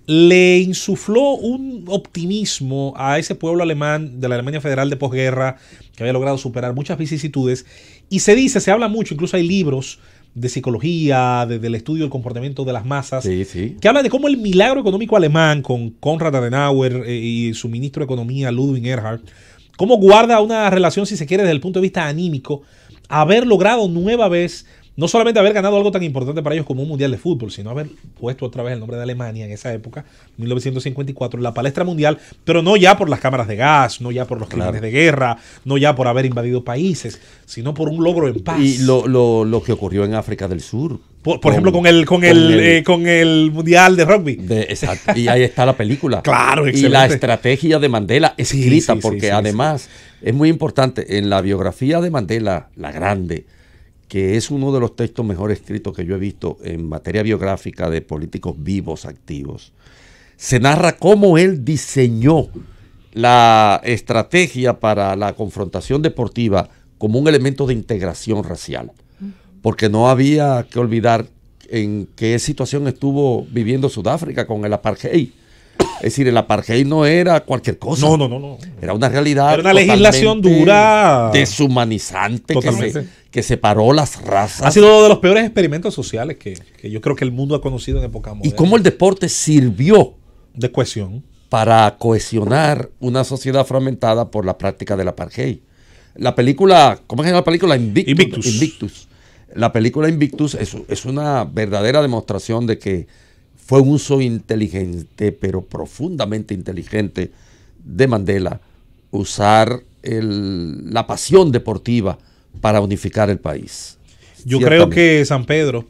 le insufló un optimismo a ese pueblo alemán de la Alemania Federal de posguerra que había logrado superar muchas vicisitudes. Y se dice, se habla mucho, incluso hay libros de psicología, desde el estudio del comportamiento de las masas, que habla de cómo el milagro económico alemán con Konrad Adenauer eh, y su ministro de Economía Ludwig Erhard, cómo guarda una relación, si se quiere, desde el punto de vista anímico, haber logrado nueva vez no solamente haber ganado algo tan importante para ellos como un mundial de fútbol, sino haber puesto otra vez el nombre de Alemania en esa época, 1954, en la palestra mundial, pero no ya por las cámaras de gas, no ya por los crímenes de guerra, no ya por haber invadido países, sino por un logro en paz. Y lo, que ocurrió en África del Sur. Por, ejemplo, con el con, el, eh, con el mundial de rugby. exacto. Y ahí está la película. claro, Y la estrategia de Mandela escrita, porque además es muy importante en la biografía de Mandela, la grande que es uno de los textos mejor escritos que yo he visto en materia biográfica de políticos vivos activos. Se narra cómo él diseñó la estrategia para la confrontación deportiva como un elemento de integración racial, porque no había que olvidar en qué situación estuvo viviendo Sudáfrica con el apartheid. Es decir, el apartheid no era cualquier cosa. No, no, no. no. Era una realidad. Era una legislación dura. Deshumanizante. Que que separó las razas. Ha sido uno de los peores experimentos sociales que, yo creo que el mundo ha conocido en época moderna. Y cómo el deporte sirvió de cohesión para cohesionar una sociedad fragmentada por la práctica del apartheid. La película, ¿cómo es la película? Invictus. La película Invictus es, una verdadera demostración de que fue un uso inteligente, pero profundamente inteligente, de Mandela, usar la pasión deportiva para unificar el país. Yo creo que San Pedro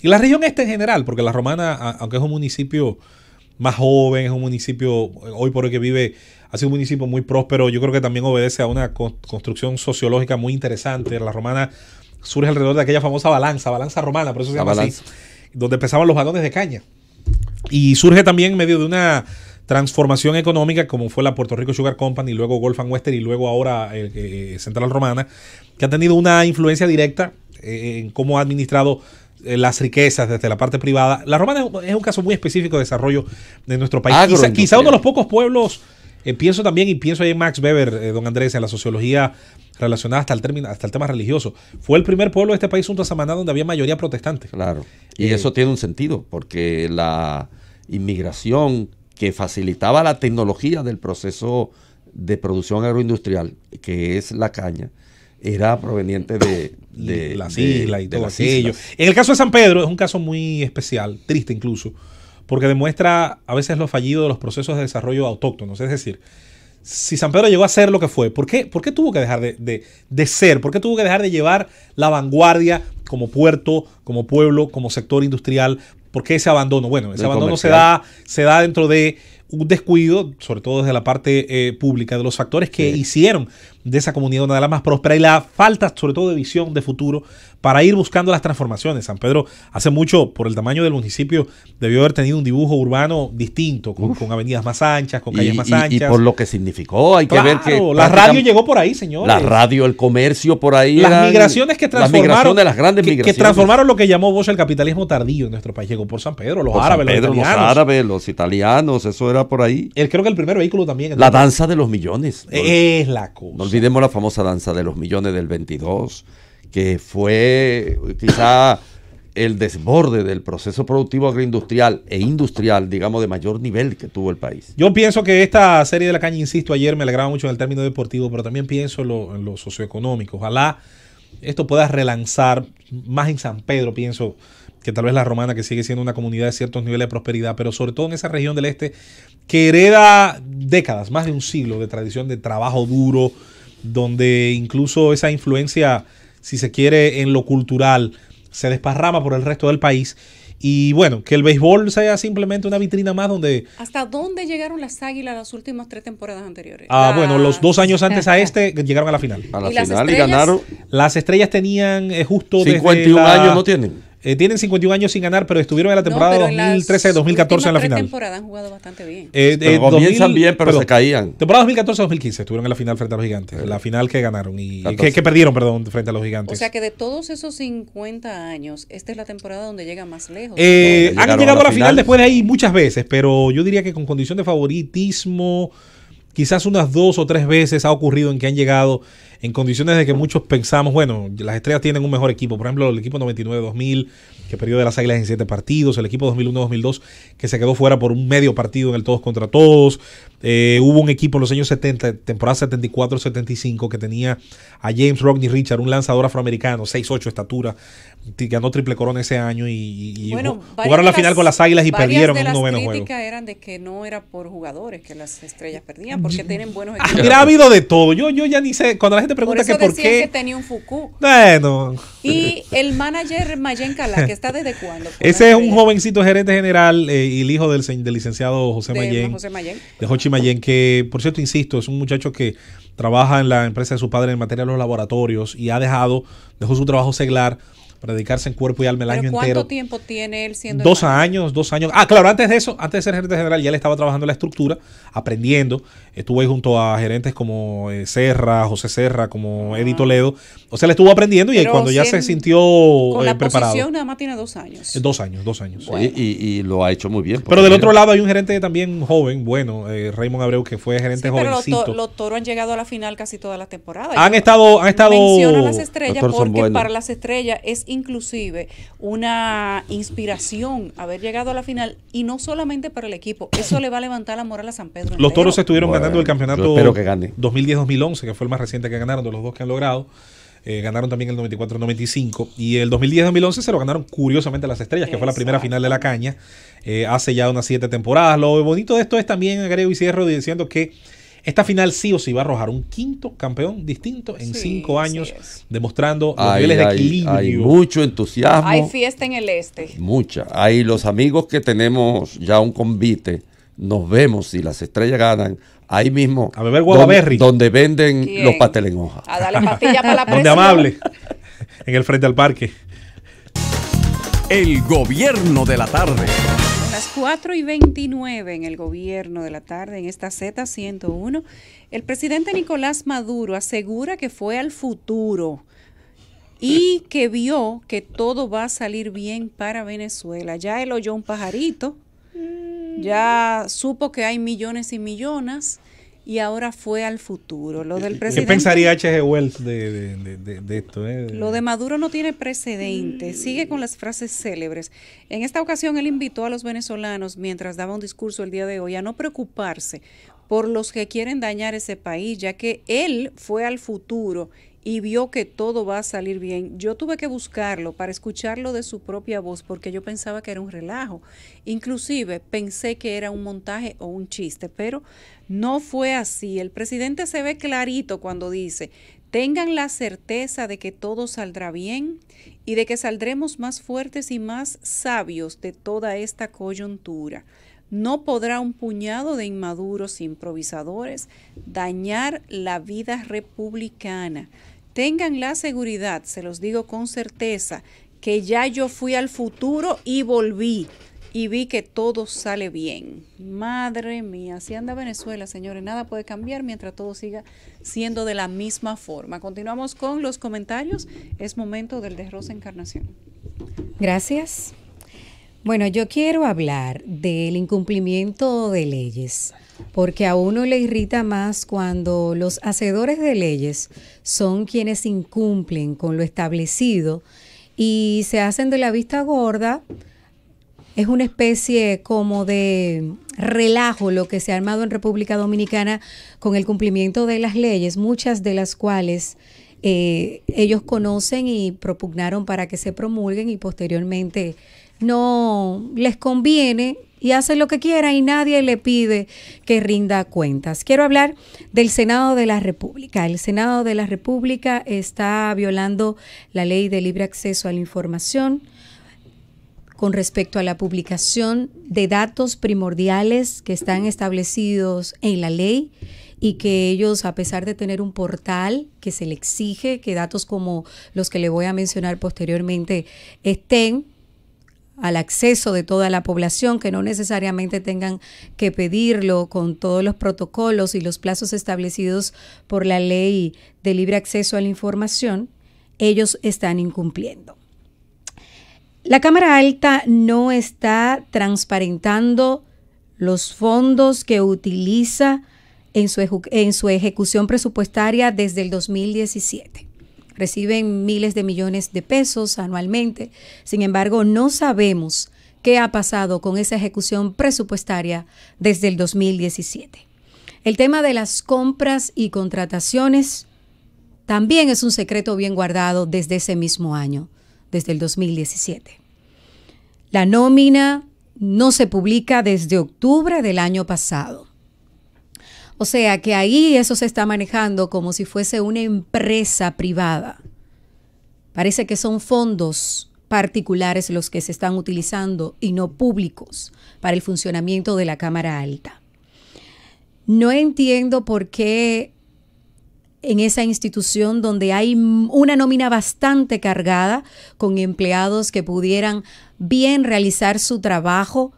y la región este en general, porque la Romana, aunque es un municipio más joven, es un municipio hoy por hoy que vive, ha sido un municipio muy próspero, yo creo que también obedece a una construcción sociológica muy interesante. La Romana surge alrededor de aquella famosa balanza, balanza romana, por eso se llama así, donde pesaban los balones de caña. Y surge también en medio de una transformación económica, como fue la Puerto Rico Sugar Company, luego Golf and Western y luego ahora eh, eh, Central Romana, que ha tenido una influencia directa eh, en cómo ha administrado las riquezas desde la parte privada. La Romana es un caso muy específico de desarrollo de nuestro país. Quizá, uno de los pocos pueblos, pienso también, y pienso ahí en Max Weber, don Andrés, en la sociología relacionada hasta el, término, hasta el tema religioso. Fue el primer pueblo de este país, junto a Samaná, donde había mayoría protestante. Claro. Y eso tiene un sentido, porque la inmigración que facilitaba la tecnología del proceso de producción agroindustrial, que es la caña, era proveniente de, las islas y de todo aquello. En el caso de San Pedro es un caso muy especial, triste incluso, porque demuestra a veces lo fallido de los procesos de desarrollo autóctonos. Es decir, si San Pedro llegó a ser lo que fue, ¿por qué, tuvo que dejar de, de, ser? ¿Por qué tuvo que dejar de llevar la vanguardia como puerto, como pueblo, como sector industrial? ¿Por qué ese abandono? Bueno, ese abandono se da, se da dentro de un descuido, sobre todo desde la parte eh, pública, de los factores que hicieron de esa comunidad, una de las más prósperas, y la falta sobre todo de visión de futuro para ir buscando las transformaciones. San Pedro hace mucho, por el tamaño del municipio, debió haber tenido un dibujo urbano distinto, con, avenidas más anchas, con calles más anchas. Y, por lo que significó, hay que ver que... La radio llegó por ahí, señores, La radio, el comercio por ahí. Las migraciones que transformaron... Las migraciones, las grandes migraciones. Que transformaron lo que llamó vos el capitalismo tardío en nuestro país. Llegó por San Pedro, los árabes, los italianos. eso era por ahí. creo que el primer vehículo también. la danza de los millones. Es la cosa olvidemos la famosa danza de los millones del 22, que fue quizá el desborde del proceso productivo agroindustrial e industrial, digamos, de mayor nivel que tuvo el país. Yo pienso que esta serie de la caña, insisto, ayer me alegraba mucho en el término deportivo, pero también pienso lo, en lo socioeconómico. Ojalá esto pueda relanzar, más en San Pedro, pienso que tal vez la romana, que sigue siendo una comunidad de ciertos niveles de prosperidad, pero sobre todo en esa región del este, que hereda décadas, más de un siglo de tradición de trabajo duro, donde incluso esa influencia, si se quiere, en lo cultural, se desparrama por el resto del país. Y bueno, que el béisbol sea simplemente una vitrina más donde... ¿Hasta dónde llegaron las Águilas las últimas tres temporadas anteriores? Ah, bueno, los dos años antes a este llegaron a la final. A la ¿Y final y ganaron. Las estrellas tenían eh, justo... 51 desde la... años no tienen. Eh, tienen 51 años sin ganar, pero estuvieron en la temporada 2013-2014 en, la final. en la final. temporada han jugado bastante bien. Eh, eh, comienzan bien, pero se caían. Temporada 2014-2015 estuvieron en la final frente a los gigantes. La final que ganaron y que, perdieron, perdón, frente a los gigantes. O sea que de todos esos 50 años, esta es la temporada donde llega más lejos. han llegado a la, final después de ahí muchas veces, pero yo diría que con condición de favoritismo, quizás unas dos o tres veces ha ocurrido en que han llegado en condiciones de que muchos pensamos, bueno, las estrellas tienen un mejor equipo, por ejemplo, el equipo 99-2000, que perdió de las Águilas en siete partidos, el equipo 2001-2002 que se quedó fuera por un medio partido en el todos contra todos. Eh, hubo un equipo en los años 70, temporada 74-75, que tenía a James Rodney Richard, un lanzador afroamericano, 6'8 estatura, ganó triple corona ese año y, jugaron la final con las Águilas y perdieron en un noveno juego. Las críticas eran de que no era por jugadores que las estrellas perdían, porque tienen buenos ah, equipos. ha habido de todo. Yo, yo ya ni sé, cuando la gente pregunta por que por qué. que tenía un Foucault. Bueno. Y el manager Mayen que está desde Ese es un jovencito gerente general eh, y el hijo del, licenciado José de, Mayen, José De Jochi Mayen, que por cierto, insisto, es un muchacho que trabaja en la empresa de su padre en materia de los laboratorios y ha dejado, dejó su trabajo seglar dedicarse en cuerpo y alma el año ¿cuánto entero. ¿Cuánto tiempo tiene él siendo? Dos años, dos años. Ah, claro, antes de eso, antes de ser gerente general, ya le estaba trabajando la estructura, aprendiendo. estuve junto a gerentes como eh, Serra, José Serra, como ah. Eddie Toledo. O sea, le estuvo aprendiendo y cuando ya se sintió con eh, la nada más tiene dos años. Eh, dos años, dos años. Y, lo ha hecho muy bien. Pero del otro lado hay un gerente también joven, bueno, Raymond Abreu, que fue gerente sí, pero Los, toros han llegado a la final casi toda la temporada Han estado, han estado. Menciona las estrellas porque para las estrellas es inclusive una inspiración haber llegado a la final y no solamente para el equipo, eso le va a levantar la moral a San Pedro. Los Toros estuvieron ganando el campeonato 2010-2011, que fue el más reciente que ganaron de los dos que han logrado. Eh, ganaron también el 94-95 y el 2010-2011 se lo ganaron curiosamente las estrellas, que fue la primera final de la caña eh, hace ya unas siete temporadas. Lo bonito de esto es también, agrego y cierro diciendo que esta final sí o sí va a arrojar un quinto campeón distinto en cinco años, demostrando los niveles de equilibrio. Hay mucho entusiasmo. Hay fiesta en el este. Mucha. Hay los amigos que tenemos ya un convite. Nos vemos si las estrellas ganan. Ahí mismo. A beber donde, donde, venden los pasteles en hoja. A darle pastilla para la Donde amable. En el frente al parque. El gobierno de la tarde las 4 y 29 en el gobierno de la tarde, en esta Z101, el presidente Nicolás Maduro asegura que fue al futuro y que vio que todo va a salir bien para Venezuela. Ya él oyó un pajarito, mm. ya supo que hay millones y millones, y ahora fue al futuro. Lo del ¿Qué pensaría H.G. Wells de, esto? Eh? Lo de Maduro no tiene precedente, sigue con las frases célebres. En esta ocasión él invitó a los venezolanos, mientras daba un discurso el día de hoy, a no preocuparse por los que quieren dañar ese país, ya que él fue al futuro y vio que todo va a salir bien. Yo tuve que buscarlo para escucharlo de su propia voz porque yo pensaba que era un relajo. Inclusive pensé que era un montaje o un chiste, pero no fue así. El presidente se ve clarito cuando dice, tengan la certeza de que todo saldrá bien y de que saldremos más fuertes y más sabios de toda esta coyuntura. No podrá un puñado de inmaduros improvisadores dañar la vida republicana. Tengan la seguridad, se los digo con certeza, que ya yo fui al futuro y volví y vi que todo sale bien. Madre mía, si anda Venezuela, señores, nada puede cambiar mientras todo siga siendo de la misma forma. Continuamos con los comentarios. Es momento del de Encarnación. Gracias. Bueno, yo quiero hablar del incumplimiento de leyes porque a uno le irrita más cuando los hacedores de leyes son quienes incumplen con lo establecido y se hacen de la vista gorda. Es una especie como de relajo lo que se ha armado en República Dominicana con el cumplimiento de las leyes, muchas de las cuales eh, ellos conocen y propugnaron para que se promulguen y posteriormente no les conviene y hace lo que quiera y nadie le pide que rinda cuentas. Quiero hablar del Senado de la República. El Senado de la República está violando la ley de libre acceso a la información con respecto a la publicación de datos primordiales que están establecidos en la ley y que ellos, a pesar de tener un portal que se le exige que datos como los que le voy a mencionar posteriormente estén, al acceso de toda la población, que no necesariamente tengan que pedirlo con todos los protocolos y los plazos establecidos por la ley de libre acceso a la información, ellos están incumpliendo. La Cámara Alta no está transparentando los fondos que utiliza en su, en su ejecución presupuestaria desde el 2017 reciben miles de millones de pesos anualmente. Sin embargo, no sabemos qué ha pasado con esa ejecución presupuestaria desde el 2017. El tema de las compras y contrataciones también es un secreto bien guardado desde ese mismo año, desde el 2017. La nómina no se publica desde octubre del año pasado. O sea que ahí eso se está manejando como si fuese una empresa privada. Parece que son fondos particulares los que se están utilizando y no públicos para el funcionamiento de la Cámara Alta. No entiendo por qué en esa institución donde hay una nómina bastante cargada con empleados que pudieran bien realizar su trabajo,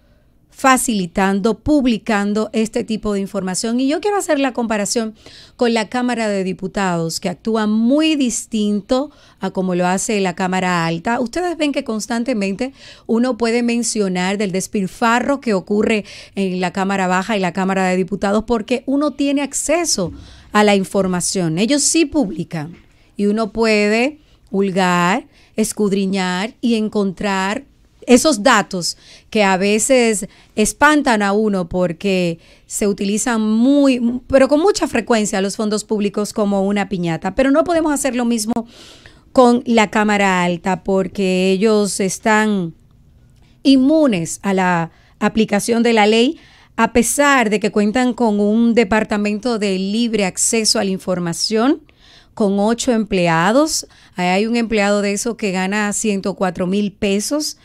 facilitando, publicando este tipo de información. Y yo quiero hacer la comparación con la Cámara de Diputados, que actúa muy distinto a como lo hace la Cámara Alta. Ustedes ven que constantemente uno puede mencionar del despilfarro que ocurre en la Cámara Baja y la Cámara de Diputados, porque uno tiene acceso a la información. Ellos sí publican y uno puede vulgar escudriñar y encontrar esos datos que a veces espantan a uno porque se utilizan muy, pero con mucha frecuencia los fondos públicos como una piñata. Pero no podemos hacer lo mismo con la Cámara Alta porque ellos están inmunes a la aplicación de la ley a pesar de que cuentan con un departamento de libre acceso a la información con ocho empleados. hay un empleado de eso que gana 104 mil pesos.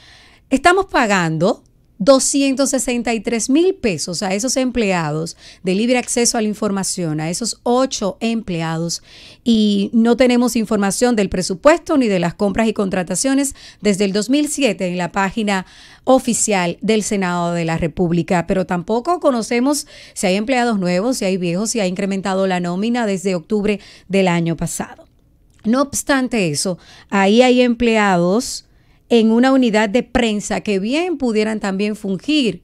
Estamos pagando 263 mil pesos a esos empleados de libre acceso a la información, a esos ocho empleados, y no tenemos información del presupuesto ni de las compras y contrataciones desde el 2007 en la página oficial del Senado de la República, pero tampoco conocemos si hay empleados nuevos, si hay viejos, si ha incrementado la nómina desde octubre del año pasado. No obstante eso, ahí hay empleados en una unidad de prensa que bien pudieran también fungir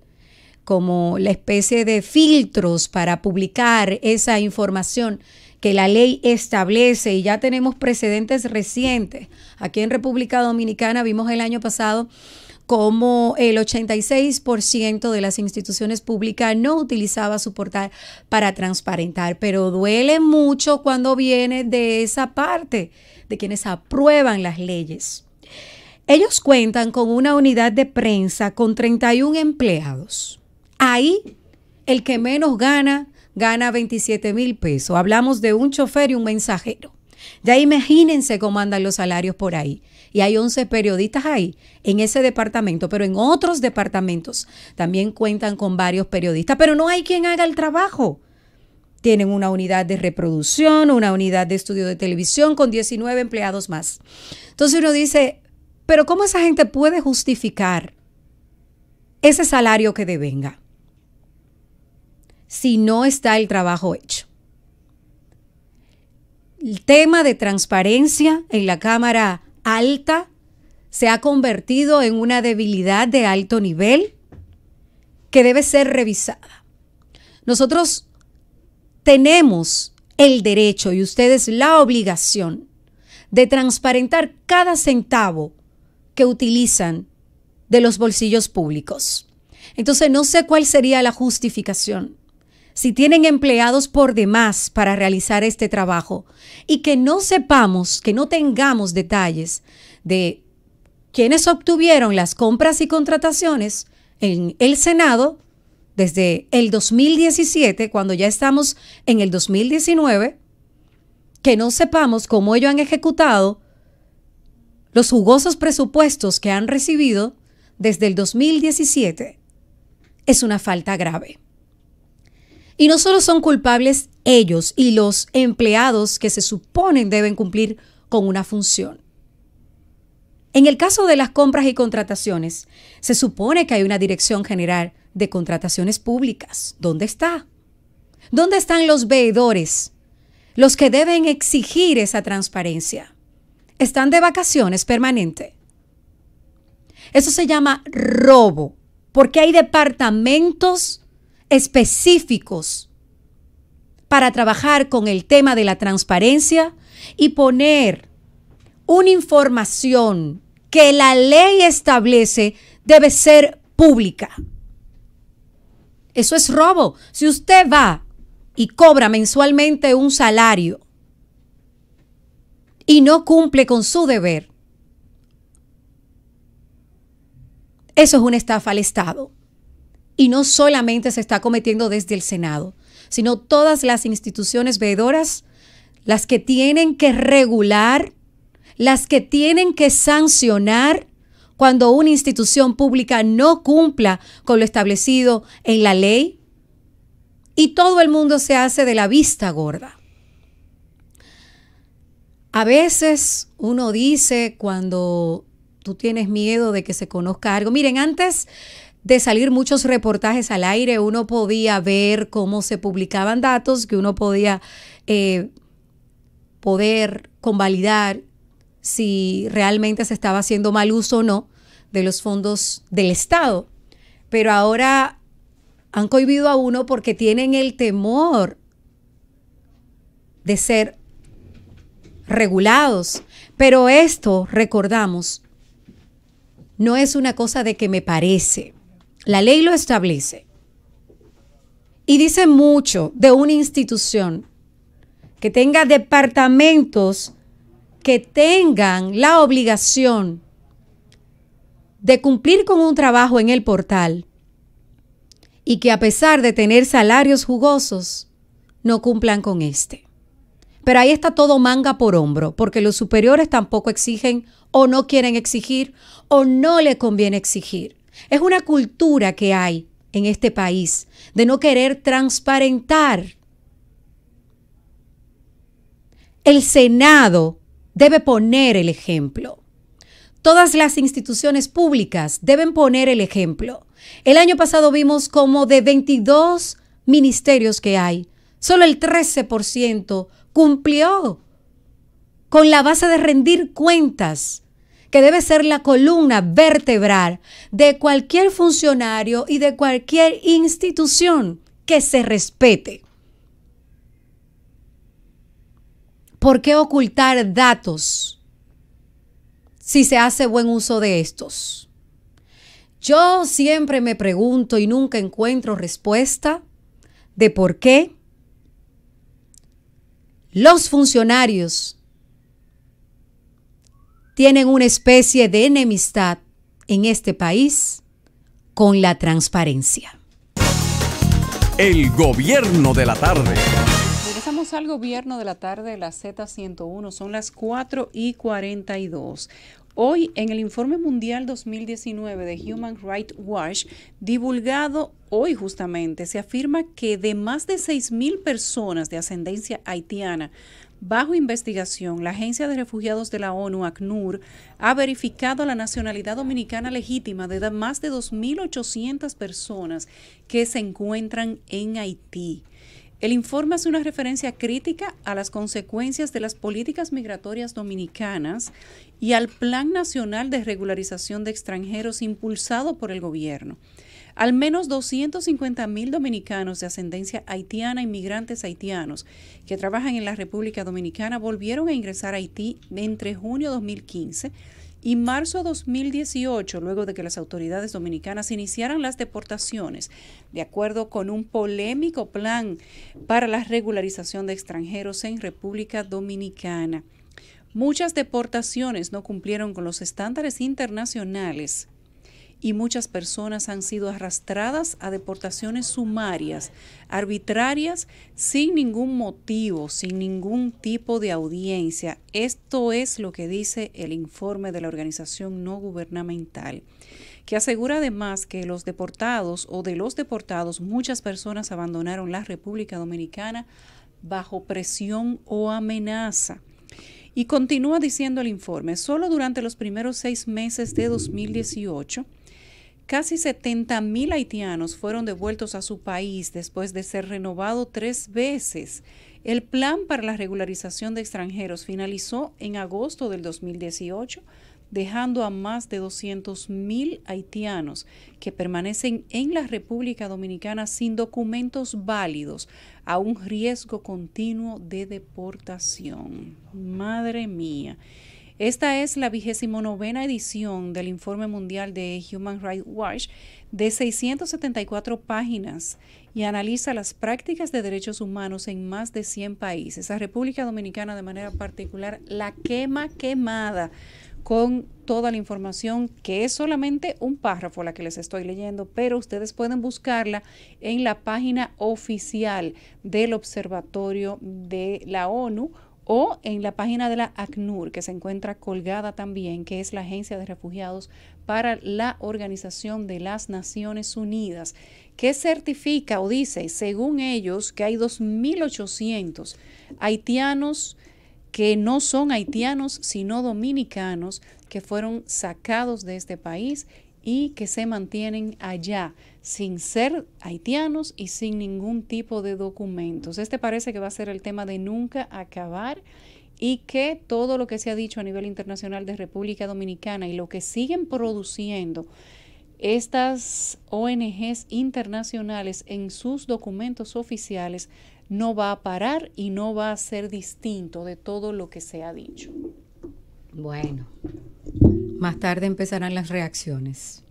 como la especie de filtros para publicar esa información que la ley establece y ya tenemos precedentes recientes. Aquí en República Dominicana vimos el año pasado como el 86% de las instituciones públicas no utilizaba su portal para transparentar, pero duele mucho cuando viene de esa parte, de quienes aprueban las leyes. Ellos cuentan con una unidad de prensa con 31 empleados. Ahí el que menos gana, gana 27 mil pesos. Hablamos de un chofer y un mensajero. Ya imagínense cómo andan los salarios por ahí. Y hay 11 periodistas ahí, en ese departamento, pero en otros departamentos también cuentan con varios periodistas, pero no hay quien haga el trabajo. Tienen una unidad de reproducción, una unidad de estudio de televisión con 19 empleados más. Entonces uno dice, pero ¿cómo esa gente puede justificar ese salario que devenga si no está el trabajo hecho? El tema de transparencia en la Cámara Alta se ha convertido en una debilidad de alto nivel que debe ser revisada. Nosotros tenemos el derecho y ustedes la obligación de transparentar cada centavo que utilizan de los bolsillos públicos. Entonces no sé cuál sería la justificación. Si tienen empleados por demás para realizar este trabajo y que no sepamos, que no tengamos detalles de quienes obtuvieron las compras y contrataciones en el Senado desde el 2017, cuando ya estamos en el 2019, que no sepamos cómo ellos han ejecutado los jugosos presupuestos que han recibido desde el 2017 es una falta grave. Y no solo son culpables ellos y los empleados que se suponen deben cumplir con una función. En el caso de las compras y contrataciones, se supone que hay una Dirección General de Contrataciones Públicas. ¿Dónde está? ¿Dónde están los veedores? Los que deben exigir esa transparencia están de vacaciones permanente. Eso se llama robo, porque hay departamentos específicos para trabajar con el tema de la transparencia y poner una información que la ley establece debe ser pública. Eso es robo. Si usted va y cobra mensualmente un salario y no cumple con su deber, eso es una estafa al Estado. Y no solamente se está cometiendo desde el Senado, sino todas las instituciones veedoras, las que tienen que regular, las que tienen que sancionar cuando una institución pública no cumpla con lo establecido en la ley. Y todo el mundo se hace de la vista gorda. A veces uno dice cuando tú tienes miedo de que se conozca algo, miren, antes de salir muchos reportajes al aire, uno podía ver cómo se publicaban datos que uno podía eh, poder convalidar si realmente se estaba haciendo mal uso o no de los fondos del Estado. Pero ahora han cohibido a uno porque tienen el temor de ser regulados. Pero esto, recordamos, no es una cosa de que me parece. La ley lo establece. Y dice mucho de una institución que tenga departamentos que tengan la obligación de cumplir con un trabajo en el portal y que a pesar de tener salarios jugosos, no cumplan con este. Pero ahí está todo manga por hombro, porque los superiores tampoco exigen o no quieren exigir o no le conviene exigir. Es una cultura que hay en este país de no querer transparentar. El Senado debe poner el ejemplo. Todas las instituciones públicas deben poner el ejemplo. El año pasado vimos como de 22 ministerios que hay, solo el 13% cumplió con la base de rendir cuentas, que debe ser la columna vertebral de cualquier funcionario y de cualquier institución que se respete. ¿Por qué ocultar datos si se hace buen uso de estos? Yo siempre me pregunto y nunca encuentro respuesta de por qué los funcionarios tienen una especie de enemistad en este país con la transparencia. El gobierno de la tarde. Regresamos al gobierno de la tarde, la Z101, son las 4 y 42. Hoy, en el Informe Mundial 2019 de Human Rights Watch, divulgado hoy justamente, se afirma que de más de 6.000 personas de ascendencia haitiana Bajo investigación, la Agencia de Refugiados de la ONU, ACNUR, ha verificado la nacionalidad dominicana legítima de más de 2.800 personas que se encuentran en Haití. El informe hace una referencia crítica a las consecuencias de las políticas migratorias dominicanas y al Plan Nacional de Regularización de Extranjeros impulsado por el gobierno. Al menos 250.000 mil dominicanos de ascendencia haitiana, inmigrantes haitianos que trabajan en la República Dominicana, volvieron a ingresar a Haití entre junio de 2015 y marzo de 2018, luego de que las autoridades dominicanas iniciaran las deportaciones, de acuerdo con un polémico plan para la regularización de extranjeros en República Dominicana. Muchas deportaciones no cumplieron con los estándares internacionales y muchas personas han sido arrastradas a deportaciones sumarias, arbitrarias, sin ningún motivo, sin ningún tipo de audiencia. Esto es lo que dice el informe de la organización no gubernamental que asegura además que los deportados o de los deportados muchas personas abandonaron la República Dominicana bajo presión o amenaza. Y continúa diciendo el informe, solo durante los primeros seis meses de 2018, Casi 70 mil haitianos fueron devueltos a su país después de ser renovado tres veces. El plan para la regularización de extranjeros finalizó en agosto del 2018, dejando a más de 200 mil haitianos que permanecen en la República Dominicana sin documentos válidos, a un riesgo continuo de deportación. Madre mía. Esta es la vigésimo novena edición del Informe Mundial de Human Rights Watch de 674 páginas y analiza las prácticas de derechos humanos en más de 100 países. a República Dominicana de manera particular la quema quemada con toda la información, que es solamente un párrafo la que les estoy leyendo, pero ustedes pueden buscarla en la página oficial del Observatorio de la ONU o en la página de la ACNUR, que se encuentra colgada también, que es la Agencia de Refugiados para la Organización de las Naciones Unidas, que certifica o dice, según ellos, que hay 2.800 haitianos que no son haitianos, sino dominicanos, que fueron sacados de este país y que se mantienen allá sin ser haitianos y sin ningún tipo de documentos. Este parece que va a ser el tema de nunca acabar y que todo lo que se ha dicho a nivel internacional de República Dominicana y lo que siguen produciendo estas ONGs internacionales en sus documentos oficiales no va a parar y no va a ser distinto de todo lo que se ha dicho. Bueno, más tarde empezarán las reacciones.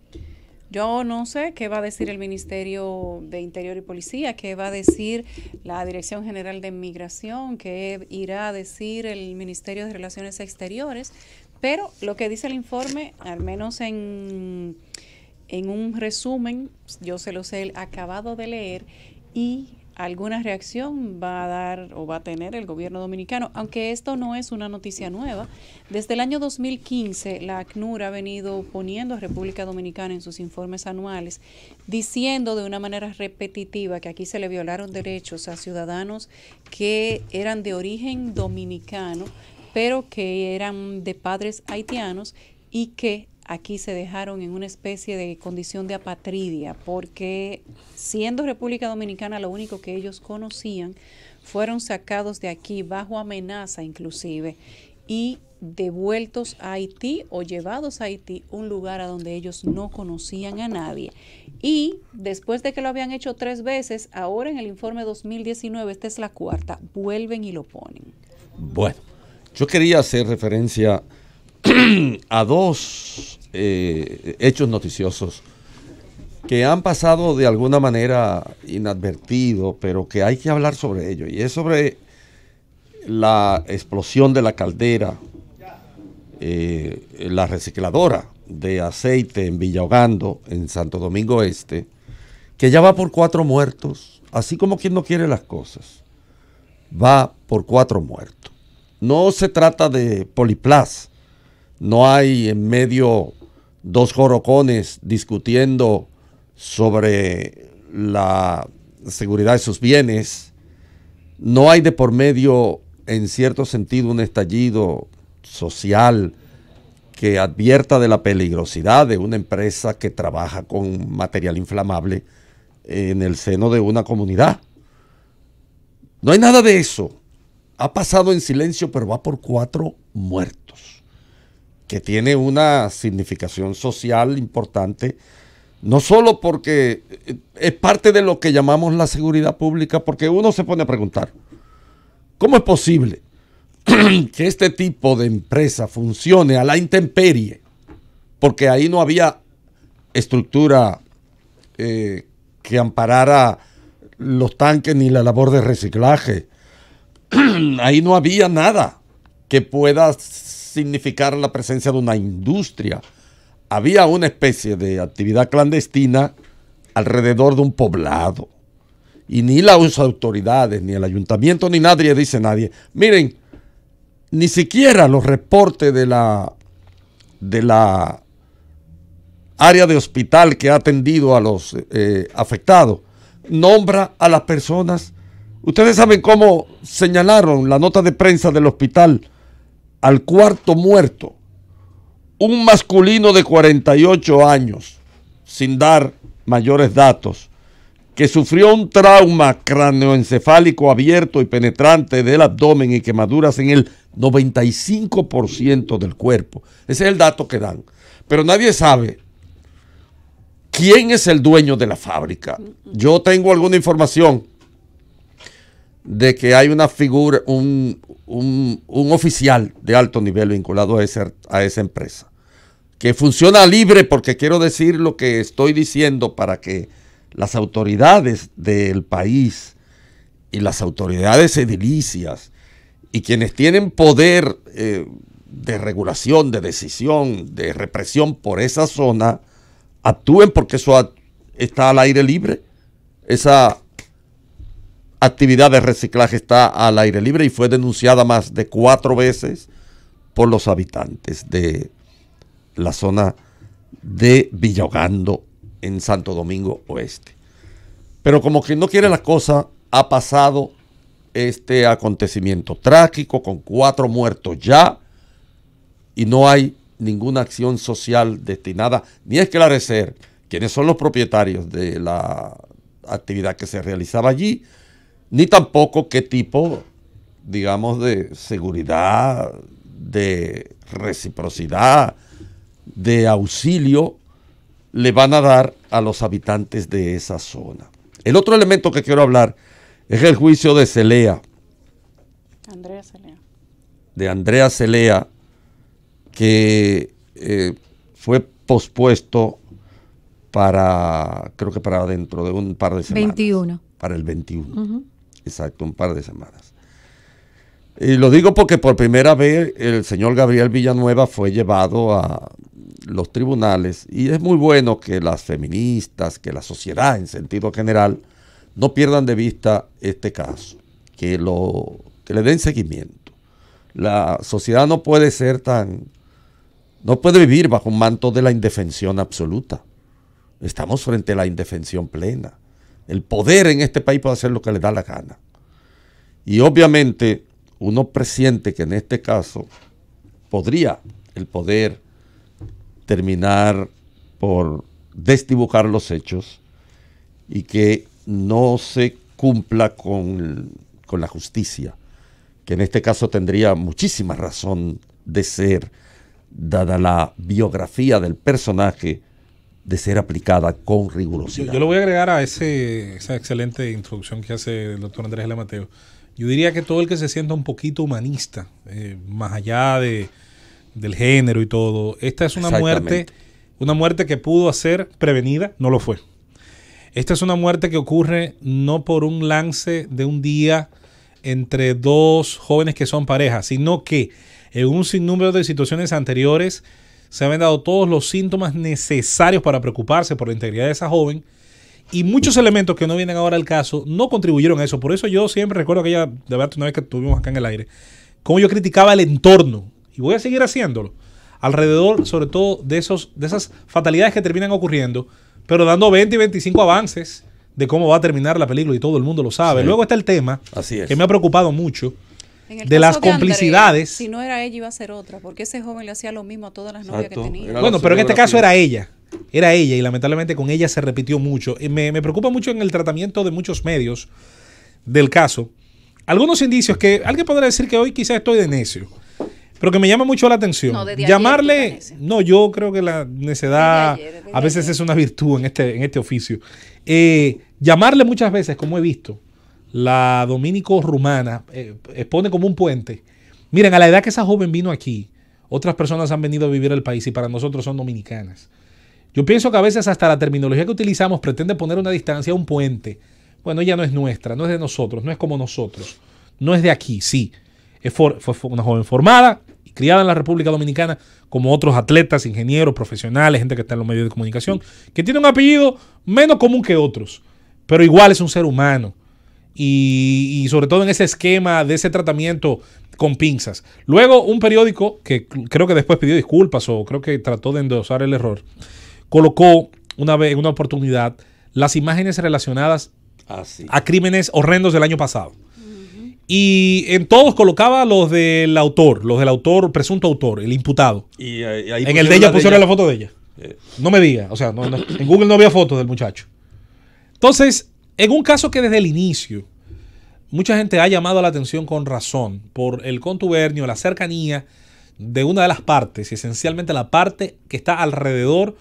Yo no sé qué va a decir el Ministerio de Interior y Policía, qué va a decir la Dirección General de Migración, qué irá a decir el Ministerio de Relaciones Exteriores, pero lo que dice el informe, al menos en, en un resumen, yo se los he acabado de leer y alguna reacción va a dar o va a tener el gobierno dominicano, aunque esto no es una noticia nueva. Desde el año 2015, la ACNUR ha venido poniendo a República Dominicana en sus informes anuales, diciendo de una manera repetitiva que aquí se le violaron derechos a ciudadanos que eran de origen dominicano, pero que eran de padres haitianos y que aquí se dejaron en una especie de condición de apatridia, porque siendo República Dominicana lo único que ellos conocían, fueron sacados de aquí bajo amenaza inclusive y devueltos a Haití o llevados a Haití, un lugar a donde ellos no conocían a nadie. Y después de que lo habían hecho tres veces, ahora en el informe 2019, esta es la cuarta, vuelven y lo ponen. Bueno, yo quería hacer referencia a dos eh, hechos noticiosos que han pasado de alguna manera inadvertido, pero que hay que hablar sobre ello. Y es sobre la explosión de la caldera, eh, la recicladora de aceite en Villahogando, en Santo Domingo Este, que ya va por cuatro muertos, así como quien no quiere las cosas, va por cuatro muertos. No se trata de Poliplas, no hay en medio dos jorocones discutiendo sobre la seguridad de sus bienes. No hay de por medio, en cierto sentido, un estallido social que advierta de la peligrosidad de una empresa que trabaja con material inflamable en el seno de una comunidad. No hay nada de eso. Ha pasado en silencio, pero va por cuatro muertos que tiene una significación social importante, no solo porque eh, es parte de lo que llamamos la seguridad pública, porque uno se pone a preguntar, ¿cómo es posible que este tipo de empresa funcione a la intemperie? Porque ahí no había estructura eh, que amparara los tanques ni la labor de reciclaje. ahí no había nada que pueda significar la presencia de una industria. Había una especie de actividad clandestina alrededor de un poblado. Y ni las autoridades, ni el ayuntamiento, ni nadie dice nadie. Miren, ni siquiera los reportes de la, de la área de hospital que ha atendido a los eh, afectados nombra a las personas. Ustedes saben cómo señalaron la nota de prensa del hospital al cuarto muerto, un masculino de 48 años, sin dar mayores datos, que sufrió un trauma cráneoencefálico abierto y penetrante del abdomen y quemaduras en el 95% del cuerpo. Ese es el dato que dan. Pero nadie sabe quién es el dueño de la fábrica. Yo tengo alguna información de que hay una figura, un, un, oficial de alto nivel vinculado a, a esa empresa, que funciona libre porque quiero decir lo que estoy diciendo para que las autoridades del país y las autoridades edilicias y quienes tienen poder eh, de regulación, de decisión, de represión por esa zona, actúen porque eso está al aire libre. Esa actividad de reciclaje está al aire libre y fue denunciada más de cuatro veces por los habitantes de la zona de Villaogando en Santo Domingo Oeste. Pero como quien no quiere la cosa, ha pasado este acontecimiento trágico con cuatro muertos ya y no hay ninguna acción social destinada ni a esclarecer quiénes son los propietarios de la actividad que se realizaba allí, ni tampoco qué tipo, digamos, de seguridad, de reciprocidad, de auxilio le van a dar a los habitantes de esa zona. El otro elemento que quiero hablar es el juicio de Celea. Andrea Celea. De Andrea Celea, que eh, fue pospuesto para, creo que para dentro de un par de semanas. Para el 21. Exacto, un par de semanas. Y lo digo porque por primera vez el señor Gabriel Villanueva fue llevado a los tribunales y es muy bueno que las feministas, que la sociedad en sentido general, no pierdan de vista este caso, que, lo, le den seguimiento. La sociedad no puede ser tan, no puede vivir bajo un manto de la indefensión absoluta. Estamos frente a la indefensión plena el poder en este país puede hacer lo que le da la gana. Y obviamente uno presiente que en este caso podría el poder terminar por desdibujar los hechos y que no se cumpla con, con la justicia, que en este caso tendría muchísima razón de ser, dada la biografía del personaje de ser aplicada con rigurosidad. Yo, lo voy a agregar a ese, esa excelente introducción que hace el doctor Andrés L. Mateo. Yo diría que todo el que se sienta un poquito humanista, eh, más allá de, del género y todo, esta es una muerte, una muerte que pudo ser prevenida, no lo fue. Esta es una muerte que ocurre no por un lance de un día entre dos jóvenes que son pareja, sino que en un sinnúmero de situaciones anteriores, se habían dado todos los síntomas necesarios para preocuparse por la integridad de esa joven. Y muchos elementos que no vienen ahora al caso no contribuyeron a eso. Por eso yo siempre recuerdo aquella verte una vez que estuvimos acá en el aire, cómo yo criticaba el entorno. Y voy a seguir haciéndolo. Alrededor, sobre todo, de, esos, de esas fatalidades que terminan ocurriendo, pero dando 20 y 25 avances de cómo va a terminar la película y todo el mundo lo sabe. Luego está el tema Así que me ha preocupado mucho de las complicidades. si no era ella, iba a ser otra, porque ese joven le hacía lo mismo a todas las novias que tenía. Bueno, pero en este caso era ella. Era ella y lamentablemente con ella se repitió mucho. Eh, me, me preocupa mucho en el tratamiento de muchos medios del caso. Algunos indicios que alguien podrá decir que hoy quizás estoy de necio, pero que me llama mucho la atención. Llamarle, no, yo creo que la necedad a veces es una virtud en este, en este oficio. Eh, llamarle muchas veces, como he visto, la dominico-rumana, eh, expone como un puente. Miren, a la edad que esa joven vino aquí, otras personas han venido a vivir al país y para nosotros son dominicanas. Yo pienso que a veces hasta la terminología que utilizamos pretende poner una distancia, un puente. Bueno, ella no es nuestra, no es de nosotros, no es como nosotros, no es de aquí, sí. fue una joven formada y criada en la República Dominicana, como otros atletas, ingenieros, profesionales, gente que está en los medios de comunicación, que tiene un apellido menos común que otros, pero igual es un ser humano y, sobre todo en ese esquema de ese tratamiento con pinzas. Luego, un periódico que creo que después pidió disculpas o creo que trató de endosar el error, colocó una vez, en una oportunidad, las imágenes relacionadas ah, a crímenes horrendos del año pasado. Y en todos colocaba los del autor, los del autor, presunto autor, el imputado. Eh, en el de ella pusieron la foto de ella. Eh. No me diga, o sea, en Google no había fotos del muchacho. Entonces, en un caso que desde el inicio mucha gente ha llamado la atención con razón por el contubernio, la cercanía de una de las partes, esencialmente la parte que está alrededor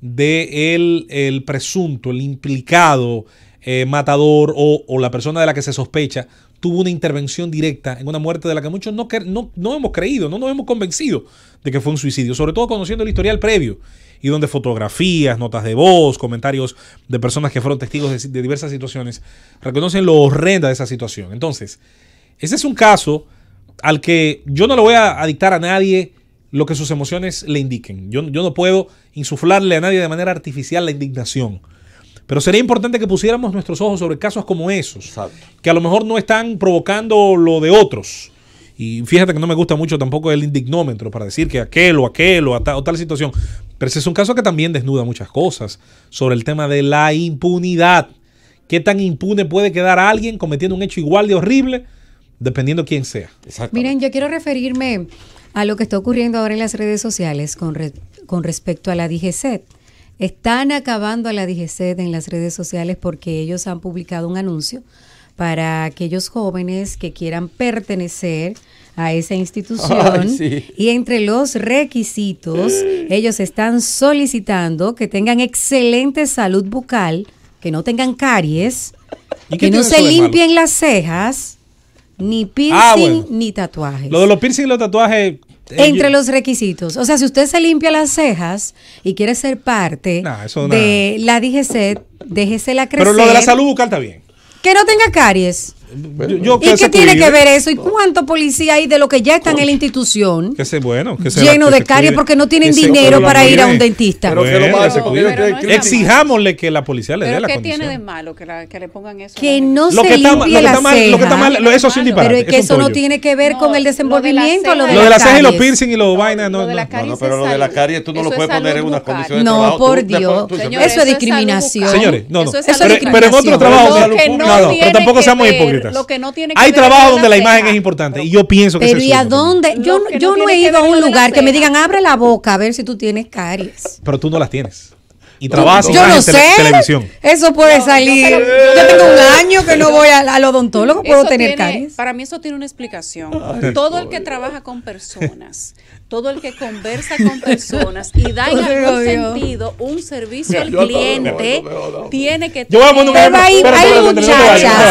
del presunto, el implicado, eh, matador o, la persona de la que se sospecha tuvo una intervención directa en una muerte de la que muchos no, no, no hemos creído, no nos hemos convencido de que fue un suicidio, sobre todo conociendo el historial previo y donde fotografías, notas de voz, comentarios de personas que fueron testigos de, diversas situaciones, reconocen lo horrenda de esa situación. Entonces, ese es un caso al que yo no le voy a dictar a nadie lo que sus emociones le indiquen. Yo, no puedo insuflarle a nadie de manera artificial la indignación. Pero sería importante que pusiéramos nuestros ojos sobre casos como esos, que a lo mejor no están provocando lo de otros. Y fíjate que no me gusta mucho tampoco el indignómetro para decir que aquel o aquel o tal situación. Pero ese es un caso que también desnuda muchas cosas sobre el tema de la impunidad. ¿Qué tan impune puede quedar alguien cometiendo un hecho igual de horrible? Dependiendo quién sea. Miren, yo quiero referirme a lo que está ocurriendo ahora en las redes sociales con, con respecto a la DGCET. Están acabando a la DGC en las redes sociales porque ellos han publicado un anuncio para aquellos jóvenes que quieran pertenecer a esa institución y entre los requisitos ellos están solicitando que tengan excelente salud bucal, que no tengan caries, que no se limpien las cejas, ni ah, piercing ni tatuajes. Lo de los piercing y los tatuajes eh, entre los requisitos. O sea, si usted se limpia las cejas y quiere ser parte de la DGC, crecer. Pero lo de la salud bucal está bien. Que no tenga caries. ¿Y qué tiene que ver eso? ¿Y cuánto policía hay de lo que ya están en la institución? Que sea bueno, que lleno de caries porque no tienen dinero para ir a un dentista. exijámosle que la policía le dé la ¿qué tiene de malo que, le pongan eso? Que no se limpie la ceja. Lo que está mal, eso es un Pero es que eso no tiene que ver con el desenvolvimiento. Lo de la ceja y los piercing y los vainas. No, pero lo de la caries tú no lo puedes poner en unas condiciones de No, por Dios. Eso es discriminación. Señores, no, no. Pero en otro trabajo. No, pero tampoco seamos hipócritas. Hay trabajo donde la, imagen es importante y yo pienso que pero ¿y a dónde? Yo, yo no, he ido a un lugar que me digan abre la boca a ver si tú tienes caries. Pero tú no las tienes y trabajas en no televisión. Eso puede salir. yo tengo un año que no voy al, odontólogo, puedo tener caries. Para mí eso tiene una explicación. Todo el que trabaja con personas todo el que conversa con personas y da en algún sentido un servicio al cliente tiene que tener. hay, muchachas,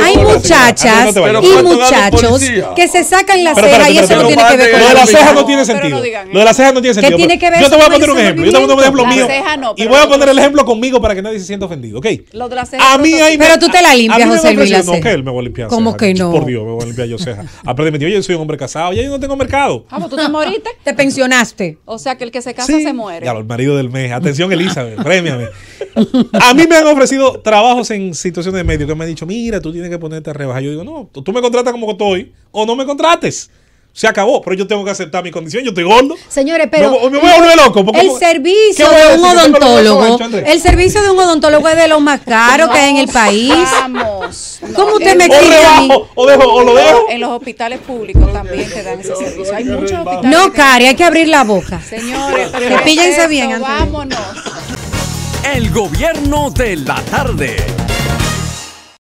hay muchachas y muchachos que se sacan la ceja y eso no tiene que ver con lo de la ceja no tiene sentido. Lo de la ceja no tiene sentido. Yo te voy a poner un ejemplo. Yo te voy a poner un ejemplo mío y voy a poner el ejemplo conmigo para que nadie se sienta ofendido, ¿ok? Lo de A mí hay. Pero tú te la limpias, José Luis. No, que ¿Cómo que no? Por Dios, me voy a limpiar yo ceja. Aprendeme, yo soy un hombre casado, ya yo no tengo mercado. Vamos, tú moriste. Te pensionaste. O sea que el que se casa se muere. Ya, el marido del mes. Atención, Elizabeth, premiame. A mí me han ofrecido trabajos en situaciones de medio que me han dicho, mira, tú tienes que ponerte a rebajar. Yo digo, no, tú me contratas como estoy o no me contrates se acabó, pero yo tengo que aceptar mi condición, yo estoy gordo. Señores, pero me, voy a volver loco. el servicio de un odontólogo, el servicio de un odontólogo es de los más caros que hay en el país. Vamos. ¿Cómo usted me quiere? O, o, dejo, o lo dejo. En los hospitales públicos también te dan ese servicio. Hay muchos hospitales. No, Cari, hay que abrir la boca. Señores, que píllense bien. Vámonos. El gobierno de la tarde.